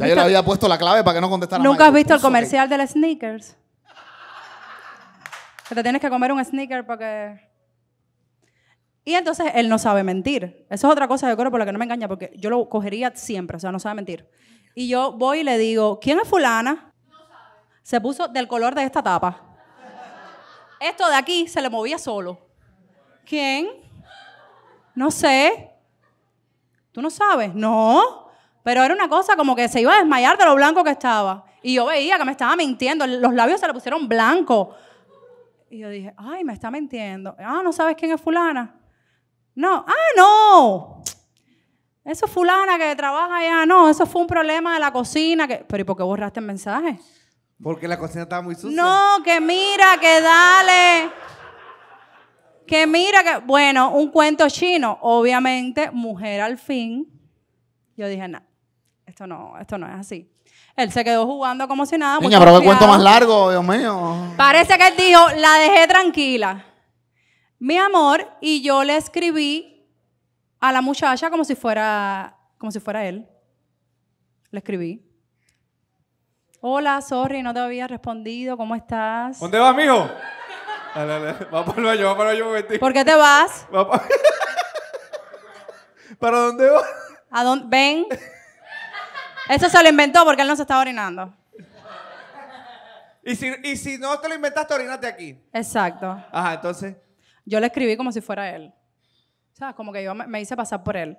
ya le había puesto la clave para que no contestara. ¿Nunca has visto el comercial de del sneakers? Que te tienes que comer un sneaker para porque... Y entonces él no sabe mentir. Eso es otra cosa, yo creo, por la que no me engaña, porque yo lo cogería siempre, o sea, no sabe mentir. Y yo voy y le digo, ¿quién es fulana? Se puso del color de esta tapa. Esto de aquí se le movía solo. ¿Quién? No sé. ¿Tú no sabes? No. Pero era una cosa como que se iba a desmayar de lo blanco que estaba. Y yo veía que me estaba mintiendo. Los labios se le pusieron blanco. Y yo dije, ay, me está mintiendo. Ah, ¿no sabes quién es fulana? No. Ah, no. Eso es fulana que trabaja allá. No, eso fue un problema de la cocina. Que... Pero ¿y por qué borraste el mensaje? Porque la cocina estaba muy sucia. No, que mira, que dale. Que mira, que... Bueno, un cuento chino. Obviamente, mujer al fin. Yo dije, nada esto no, esto no es así. Él se quedó jugando como si nada. Niña, pero qué cuento más largo, Dios mío. Parece que él dijo, la dejé tranquila. Mi amor, y yo le escribí a la muchacha como si fuera, como si fuera él. Le escribí. Hola, sorry, no te había respondido. ¿Cómo estás? ¿Dónde vas, mijo? Va por el va por ¿Por qué te vas? [laughs] ¿Para dónde vas? ¿A dónde? Ven. Eso se lo inventó porque él no se estaba orinando. Y si, no te lo inventaste, orínate aquí. Exacto. Ajá, entonces. Yo le escribí como si fuera él. O sea, como que yo me, hice pasar por él.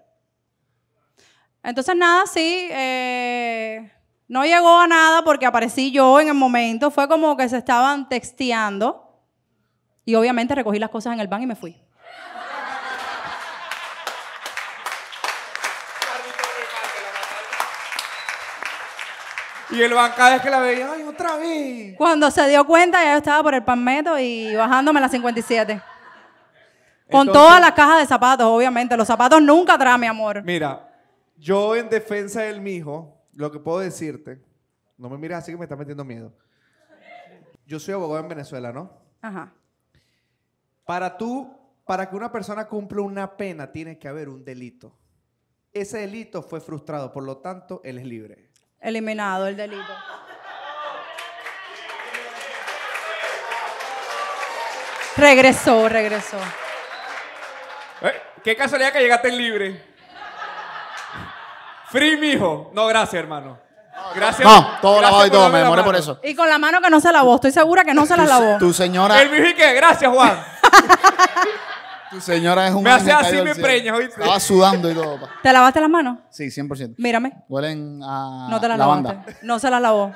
Entonces, nada, sí. Eh, no llegó a nada porque aparecí yo en el momento. Fue como que se estaban texteando. Y obviamente recogí las cosas en el van y me fui. Y el bancada es que la veía, ¡ay, otra vez! Cuando se dio cuenta, ya yo estaba por el palmeto y bajándome la 57. Con toda la caja de zapatos, obviamente. Los zapatos nunca trae, mi amor. Mira, yo en defensa del mijo, lo que puedo decirte, no me mires así que me está metiendo miedo. Yo soy abogado en Venezuela, ¿no? Ajá. Para tú, para que una persona cumpla una pena, tiene que haber un delito. Ese delito fue frustrado, por lo tanto, él es libre eliminado el delito. Regresó, regresó. Eh, qué casualidad que llegaste en libre. Free, mijo. No, gracias, hermano. Gracias. No, todo lavado y todo, me demoré por eso. Y con la mano que no se lavó, estoy segura que no se la lavó. Tu señora. El mijo gracias, Juan. [laughs] señora es un Me hace así, mi preño. Estaba sudando y todo. ¿Te lavaste las manos? Sí, 100%. Mírame. Huelen a No te las lavaste. No se las lavó.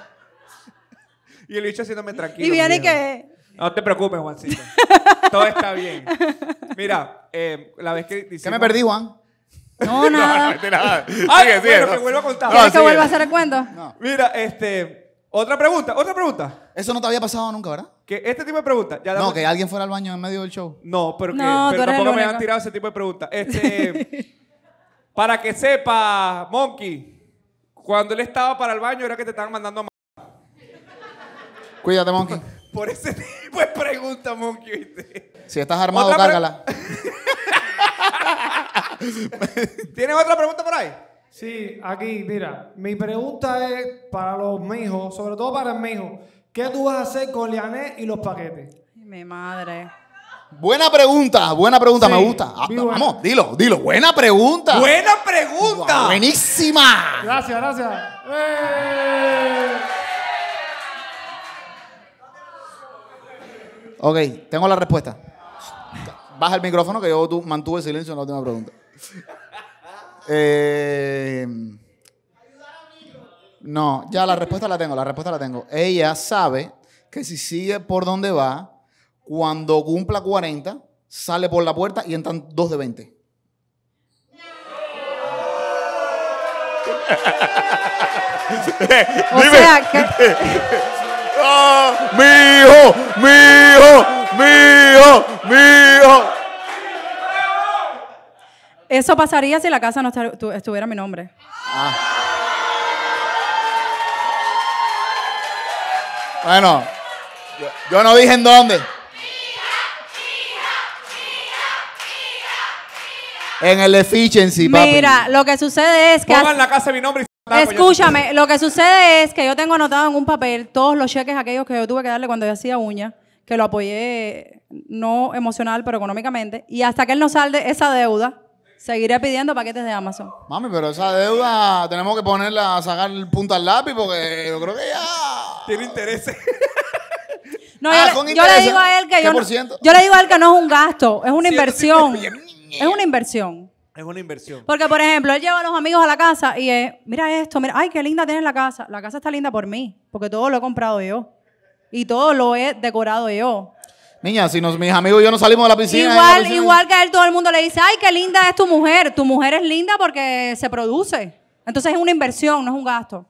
y el bicho haciéndome tranquilo. Y viene que... No te preocupes, Juancito. [laughs] todo está bien. Mira, eh, la vez que... dice. ¿Qué me perdí, Juan? No, [laughs] nada. no, no, nada. Ay, sigue, que vuelva a contar. No, que vuelva a hacer el cuento? Mira, este... Otra pregunta, otra pregunta. Eso no te había pasado nunca, ¿verdad? Que este tipo de preguntas. No, que alguien fuera al baño en medio del show. No, pero, que, tampoco me han tirado ese tipo de preguntas. Este, [laughs] para que sepa, Monkey, cuando él estaba para el baño era que te estaban mandando a... Cuídate, Monkey. [laughs] Por ese tipo de preguntas, Monkey, Si estás armado, cárgala. [laughs] ¿Tienes otra pregunta por ahí? Sí, aquí, mira, mi pregunta es para los mijos, sobre todo para el mijo, ¿qué tú vas a hacer con Liané y los paquetes? Mi madre. Buena pregunta, buena pregunta, me gusta. Ah, vamos, dilo, dilo, buena pregunta. Buena pregunta. buenísima. Gracias, gracias. Eh. Ok, tengo la respuesta. Baja el micrófono que yo mantuve silencio en la última pregunta. Eh, no, ya la respuesta la tengo, la respuesta la tengo. Ella sabe que si sigue por donde va, cuando cumpla 40, sale por la puerta y entran dos de 20. [laughs] o sea, que... [laughs] Ah, mi hijo, mi hijo, mi hijo, hijo! Eso pasaría si la casa no estuviera mi nombre. Ah. Bueno, yo, no dije en dónde. en el efficiency, papi. Mira, lo que sucede es que... Pongan la casa mi nombre pues, Escúchame, lo que sucede es que yo tengo anotado en un papel todos los cheques aquellos que yo tuve que darle cuando yo hacía uña, que lo apoyé no emocional, pero económicamente, y hasta que él no salde esa deuda, Seguiré pidiendo paquetes de Amazon. Mami, pero esa deuda tenemos que ponerla a sacar el al lápiz porque yo creo que ya. Tiene interés. [laughs] No, ah, yo, le, digo a él que no, yo le digo a que no es un gasto, es una inversión. es una inversión. Es una inversión. Porque, por ejemplo, él lleva a los amigos a la casa y es, mira esto, mira, ay, qué linda tienes la casa. La casa está linda por mí, porque todo lo he comprado yo. Y todo lo he decorado yo. Niña, si mis amigos y yo no salimos de la piscina. Igual, que a que él, todo el mundo le dice, ay, qué linda es tu mujer. Tu mujer es linda porque se produce. Entonces es una inversión, no es un gasto.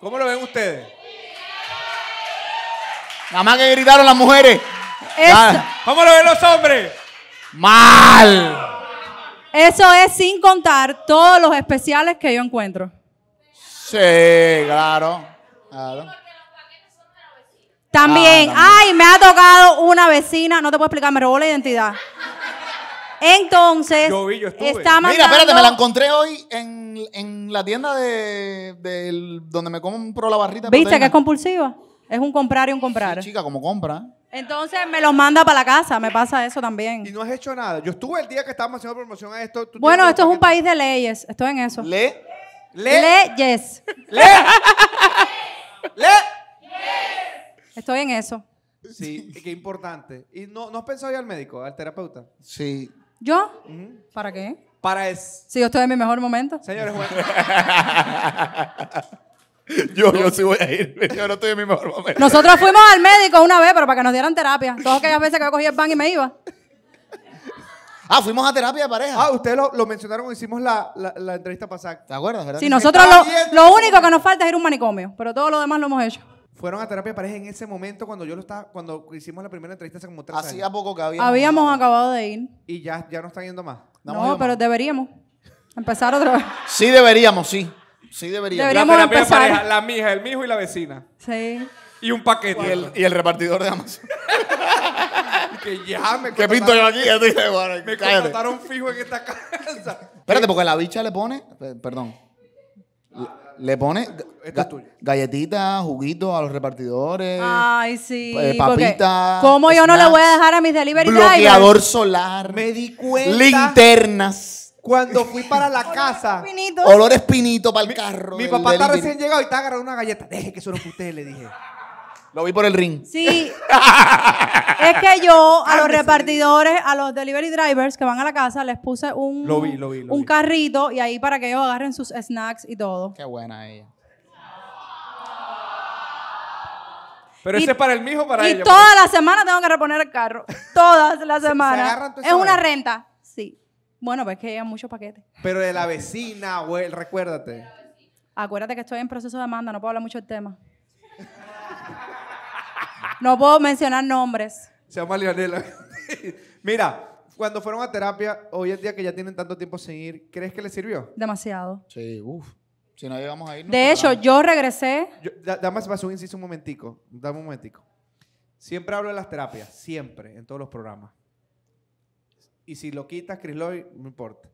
¿Cómo lo ven ustedes? Nada más que gritaron las mujeres. ¿Cómo lo ven los hombres? Mal. Eso es sin contar todos los especiales que yo encuentro. Sí, claro. Claro. Ah, también, ay, me ha tocado una vecina, no te puedo explicar, me robó la identidad. Entonces, yo vi, yo está Mira, espérate, me la encontré hoy en, la tienda de, donde me compro la barrita. ¿Viste que es compulsiva? Es un comprar y un comprar. chica, como compra. Entonces me los manda para la casa, me pasa eso también. Y no has hecho nada. Yo estuve el día que estábamos haciendo promoción a esto. bueno, esto es un país de leyes, estoy en eso. ¿Le? ¿Le? Leyes. ¿Le? [laughs] Estoy en eso. Sí, qué importante. ¿Y no, no has pensado ir al médico, al terapeuta? Sí. ¿Yo? ¿Para qué? Para eso. Si yo estoy en mi mejor momento. Señores, [laughs] bueno, Yo, yo sí voy a ir. Yo no estoy en mi mejor momento. Nosotros fuimos al médico una vez, pero para que nos dieran terapia. Todas aquellas veces que yo cogía el pan y me iba. Ah, fuimos a terapia de pareja. Ah, ustedes lo, mencionaron, hicimos la, entrevista pasada. ¿Te acuerdas, verdad? Sí, nosotros lo, lo único que nos falta es ir a un manicomio, pero todo lo demás lo hemos hecho. Fueron a terapia de pareja en ese momento cuando yo lo estaba, cuando hicimos la primera entrevista hace como tres años. Hacía poco que habíamos. Habíamos acabado de ir. Y ya, ya no están yendo más. No, pero deberíamos. Empezar otra vez. [laughs] Sí deberíamos, sí. Sí deberíamos. La terapia de pareja, la mija, el mijo y la vecina. Sí. Y un paquete. Y el, repartidor de Amazon. [laughs] que ya me ¿Qué pinto yo aquí? dije, bueno, Me contrataron fijo en esta [laughs] casa. Espérate, porque la bicha le pone. Perdón. Ah, le pone galletitas, juguitos a los repartidores. Ay, sí. Eh, papitas. ¿Cómo yo no le voy a dejar a mis delivery Bloqueador solar. Me di cuenta Linternas. cuando fui para la casa. Pinitos. Olor espinito para el carro. Mi papá está recién llegado y está agarrando una galleta. Deje que eso lo que le dije. Lo vi por el ring. Sí. es que yo a los repartidores, a los delivery drivers que van a la casa, les puse un, un carrito y ahí para que ellos agarren sus snacks y todo. Qué buena ella. Pero ese es para el mijo, para y pues. toda la semana tengo que reponer el carro. Todas las semanas. Es una renta. Sí. Bueno, pues es que hay muchos paquetes. Pero de la vecina, güey, recuérdate. Acuérdate que estoy en proceso de demanda, no puedo hablar mucho del tema. No puedo mencionar nombres. Se llama Leonela. [laughs] Mira, cuando fueron a terapia, hoy en día que ya tienen tanto tiempo sin ir, ¿crees que les sirvió? Demasiado. Sí, uff. Si no llegamos a ir. De hecho, yo regresé. dame un inciso momentico. Dame un momentico. Siempre hablo de las terapias, siempre, en todos los programas. Y si lo quitas, Chris Lloyd, no importa.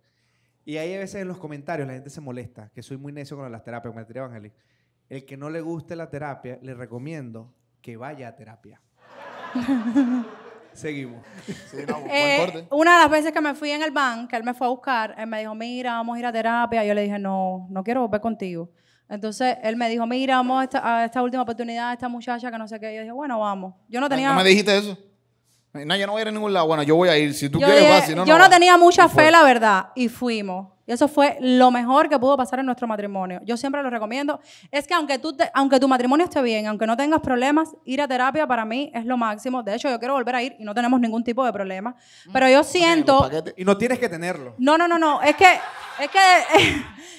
Y a veces en los comentarios la gente se molesta, que soy muy necio con las terapias, con la El que no le guste la terapia, le recomiendo que vaya a terapia. [laughs] Seguimos. Eh, una de las veces que me fui en el van, que él me fue a buscar, él me dijo, mira, vamos a ir a terapia. yo le dije, no, no quiero volver contigo. Entonces él me dijo, mira, vamos a esta, última oportunidad, esta muchacha que no sé qué. yo dije, bueno, vamos. Yo no tenía... ¿No me dijiste eso? No, yo no voy a ir a ningún lado. Bueno, yo voy a ir. Si tú quieres, no, yo no tenía mucha fe, la verdad. Y fuimos. Y eso fue lo mejor que pudo pasar en nuestro matrimonio. Yo siempre lo recomiendo. Es que aunque, tú aunque tu matrimonio esté bien, aunque no tengas problemas, ir a terapia para mí es lo máximo. De hecho, yo quiero volver a ir y no tenemos ningún tipo de problema. Mm. Pero yo siento... Y no tienes que tenerlo. No, no, no, no. Es que... Es que...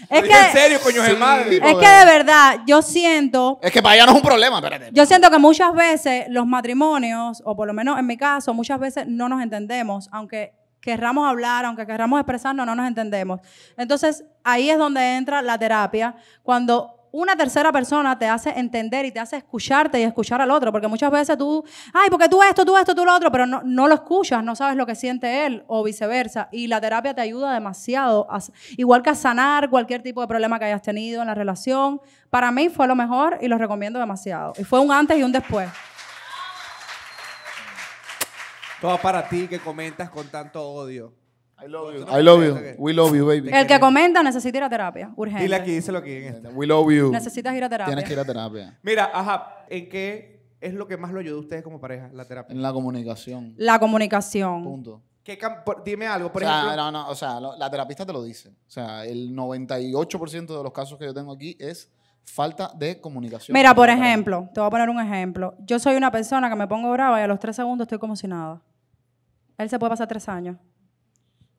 Es, que... En serio, coño, madre. Pues. Es que de verdad, yo siento... Es que para allá no es un problema, espérate. Yo siento que muchas veces los matrimonios, o por lo menos en mi caso, muchas veces no nos entendemos, aunque querramos hablar, aunque querramos expresarnos, no nos entendemos. Entonces, ahí es donde entra la terapia, cuando una tercera persona te hace entender y te hace escucharte y escuchar al otro, porque muchas veces tú, ay, porque tú esto, tú esto, tú lo otro, pero no, lo escuchas, no sabes lo que siente él o viceversa. Y la terapia te ayuda demasiado, igual que a sanar cualquier tipo de problema que hayas tenido en la relación. Para mí fue lo mejor y lo recomiendo demasiado. Y fue un antes y un después. Todo para ti que comentas con tanto odio. I love you. I love you. We love you, baby. El que comenta necesita ir a terapia, urgente. Dile aquí, díselo aquí. We love you. Necesitas ir a terapia. Tienes que ir a terapia. Mira, ajá, ¿en qué es lo que más lo ayuda a ustedes como pareja, la terapia? En la comunicación. La comunicación. Punto. ¿Qué dime algo, por ejemplo. No, no, o sea, la terapista te lo dice. O sea, el 98% de los casos que yo tengo aquí es falta de comunicación. Mira, por ejemplo, te voy a poner un ejemplo. Yo soy una persona que me pongo brava y a los tres segundos estoy como si nada. Él se puede pasar tres años.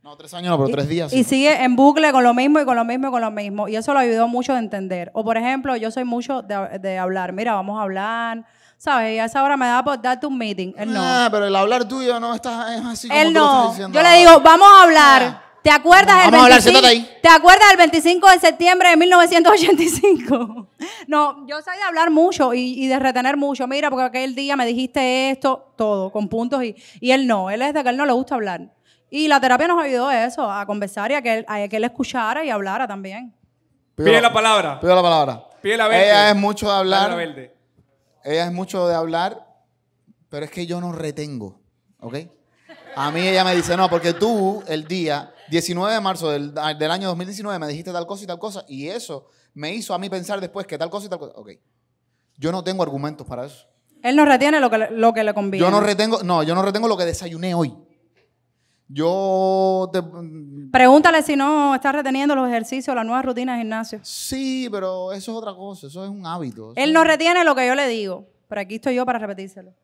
No, tres años no, pero tres días. Y sigue en bucle con lo mismo y con lo mismo y con lo mismo. Y eso lo ayudó mucho a entender. O, por ejemplo, yo soy mucho de, hablar. Mira, vamos a hablar. ¿Sabes? Y a esa hora me da por darte un meeting. Él no. Ah, pero el hablar tuyo no está, es así como Él tú no. estás Yo le digo, vamos a hablar. Ah. ¿Te acuerdas, del 25, ¿Te acuerdas del 25 de septiembre de 1985? [laughs] No, yo soy de hablar mucho y, de retener mucho. Mira, porque aquel día me dijiste esto, todo, con puntos y, él no. Él es de que él no le gusta hablar. Y la terapia nos ayudó a eso, a conversar y a que él, que él escuchara y hablara también. pide la palabra. Pide la palabra. Pide la verde. Ella es mucho de hablar. Verde. Ella es mucho de hablar, pero es que yo no retengo, ¿ok? A mí ella me dice, no, porque tú el día 19 de marzo del, año 2019 me dijiste tal cosa y tal cosa, y eso me hizo a mí pensar después que tal cosa y tal cosa. Ok, yo no tengo argumentos para eso. Él no retiene lo que, lo que le conviene. Yo no retengo, no, yo no retengo lo que desayuné hoy. Yo te... Pregúntale si no está reteniendo los ejercicios, la nueva rutina de gimnasio. Sí, pero eso es otra cosa, eso es un hábito. Él no retiene lo que yo le digo, pero aquí estoy yo para repetírselo.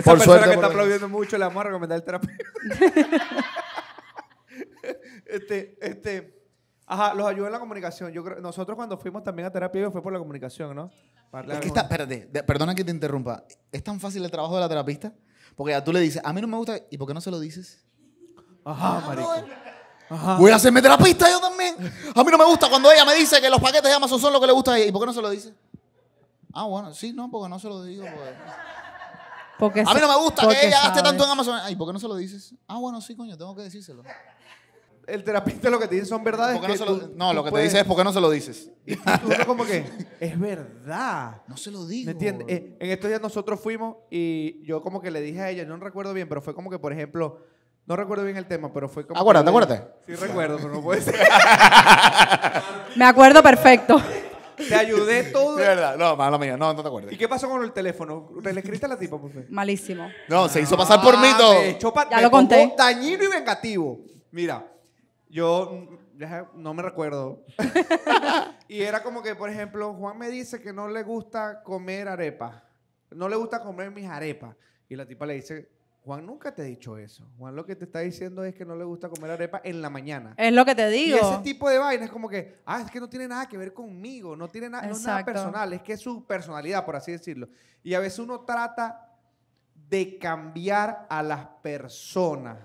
Esa por persona que está aplaudiendo mucho, le vamos a recomendar el terapeuta. [laughs] este, este. Ajá, los ayuda en la comunicación. Yo nosotros cuando fuimos también a terapia fue por la comunicación, ¿no? está, espérate, perdona que te interrumpa. ¿Es tan fácil el trabajo de la terapista? Porque ya tú le dices, a mí no me gusta, ¿y por qué no se lo dices? Ajá, marico. Voy a hacerme terapista yo también. A mí no me gusta cuando ella me dice que los paquetes de Amazon son lo que le gusta a ella. ¿Y por qué no se lo dices? Ah, bueno, sí, no, porque no se lo digo. Pues. Porque a mí no me gusta que ella gaste tanto en Amazon. Ay, ¿por qué no se lo dices? Ah, bueno, sí, coño, tengo que decírselo. El terapeuta lo que te dice son verdades. no, lo, que te dice es ¿por qué no se lo dices? Y tú, como que, es verdad. No se lo digo. ¿Me entiendes? Eh, en estos días nosotros fuimos y yo como que le dije a ella, no recuerdo bien, pero fue como que, por ejemplo, no recuerdo bien el tema, pero fue como. Acuérdate, acuérdate. Sí, recuerdo, pero no puede [laughs] ser. Me acuerdo perfecto. Te ayudé [laughs] todo. De verdad, no, mala mía, no, no te acuerdes. ¿Y qué pasó con el teléfono? ¿Le escribiste a la tipa, por favor? Malísimo. No, se hizo pasar por mí todo. Ah, me echó Ya lo conté. dañino y vengativo. Mira, yo no me recuerdo. [laughs] y era como que, por ejemplo, Juan me dice que no le gusta comer arepas. No le gusta comer mis arepas. Y la tipa le dice, Juan nunca te ha dicho eso. Juan lo que te está diciendo es que no le gusta comer arepa en la mañana. Es lo que te digo. Y ese tipo de vaina es como que, ah, es que no tiene nada que ver conmigo, no tiene nada personal, es que es su personalidad, por así decirlo. Y a veces uno trata de cambiar a las personas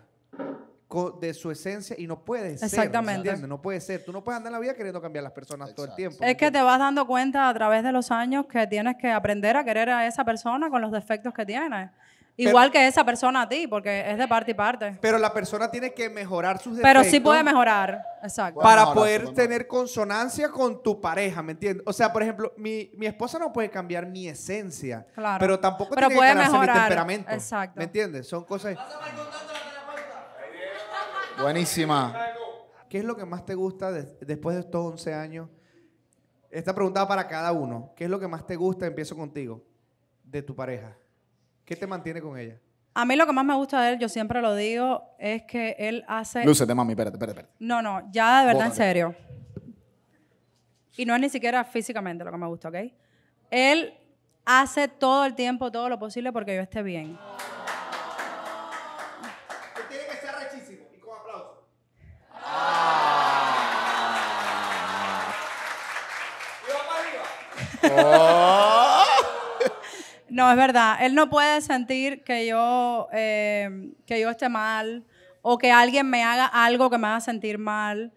de su esencia y no puede ser. Exactamente. No puede ser. Tú no puedes andar en la vida queriendo cambiar a las personas todo el tiempo. Es que te vas dando cuenta a través de los años que tienes que aprender a querer a esa persona con los defectos que tiene. Igual que esa persona a ti, porque es de parte y parte. Pero la persona tiene que mejorar sus defectos. Pero sí puede mejorar, exacto. Para poder tener consonancia con tu pareja, ¿me entiendes? O sea, por ejemplo, mi, esposa no puede cambiar mi esencia. Claro. Pero tampoco tiene que mejorar mi temperamento. Exacto. ¿Me entiendes? Son cosas... Buenísima. ¿Qué es lo que más te gusta después de estos 11 años? Esta pregunta para cada uno. ¿Qué es lo que más te gusta, empiezo contigo, de tu pareja? ¿Qué te mantiene con ella? A mí lo que más me gusta de él, yo siempre lo digo, es que él hace... de mami, espérate, espérate, espérate. No, no, ya de verdad, en serio. Y no es ni siquiera físicamente lo que me gusta, ¿ok? Él hace todo el tiempo todo lo posible porque yo esté bien. Tiene que ser rechísimo y con aplauso. Ah. Y va arriba. Oh. No, es verdad. Él no puede sentir que yo, eh, que yo esté mal o que alguien me haga algo que me haga sentir mal.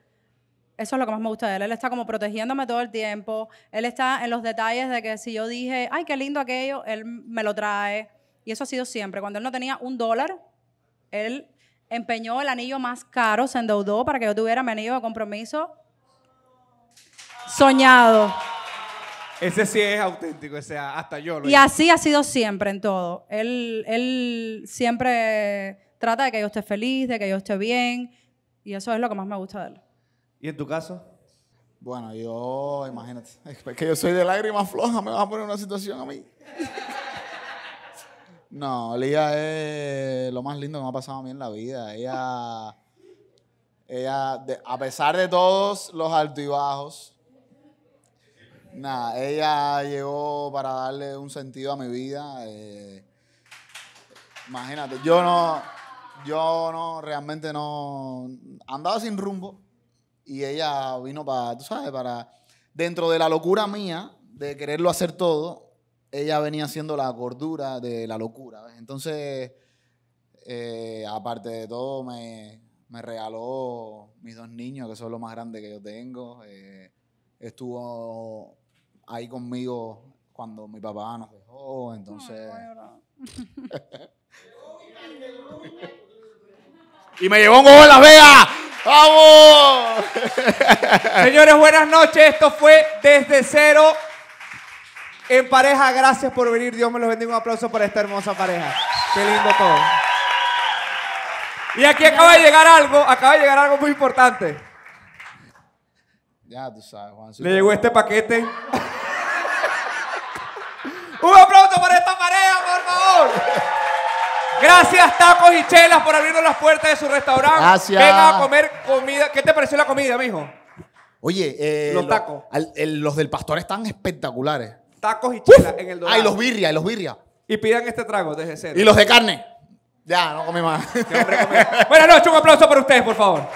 Eso es lo que más me gusta de él. Él está como protegiéndome todo el tiempo. Él está en los detalles de que si yo dije, ay, qué lindo aquello, él me lo trae. Y eso ha sido siempre. Cuando él no tenía un dólar, él empeñó el anillo más caro, se endeudó para que yo tuviera mi anillo de compromiso soñado. Ese sí es auténtico, ese hasta yo lo Y así ha sido siempre en todo. Él, siempre trata de que yo esté feliz, de que yo esté bien, y eso es lo que más me gusta de él. ¿Y en tu caso? Bueno, yo, imagínate, [laughs] es que yo soy de lágrimas flojas, me vas a poner una situación a mí. [laughs] no, Lía es lo más lindo que me ha pasado a mí en la vida. Ella, a pesar de todos los altos y bajos, Nada, ella llegó para darle un sentido a mi vida. Eh, imagínate, yo no, yo no, realmente no, andaba sin rumbo y ella vino para, tú sabes, para, dentro de la locura mía de quererlo hacer todo, ella venía haciendo la gordura de la locura. Entonces, eh, aparte de todo, me, me, regaló mis dos niños, que son los más grandes que yo tengo. Eh, estuvo ahí conmigo cuando mi papá nos dejó, entonces... [laughs] y me llevó un gol en Las Vegas. ¡Vamos! Señores, buenas noches. Esto fue Desde Cero en Pareja. Gracias por venir. Dios me los bendiga. Un aplauso para esta hermosa pareja. Qué lindo todo. Y aquí acaba de llegar algo, acaba de llegar algo muy importante. Ya tú sabes, Juan. ¿Le llegó este paquete? Un aplauso por esta marea, por favor. Gracias, Tacos y Chelas, por abrirnos las puertas de su restaurante. Gracias. Venga a comer comida. ¿Qué te pareció la comida, mijo? Oye, eh, los tacos. los del pastor están espectaculares. Tacos y chelas en el dorado. y los birria, y los birria. Y pidan este trago desde cero. Y los de carne. Ya, no comí más. Buenas noches, un aplauso para ustedes, por favor.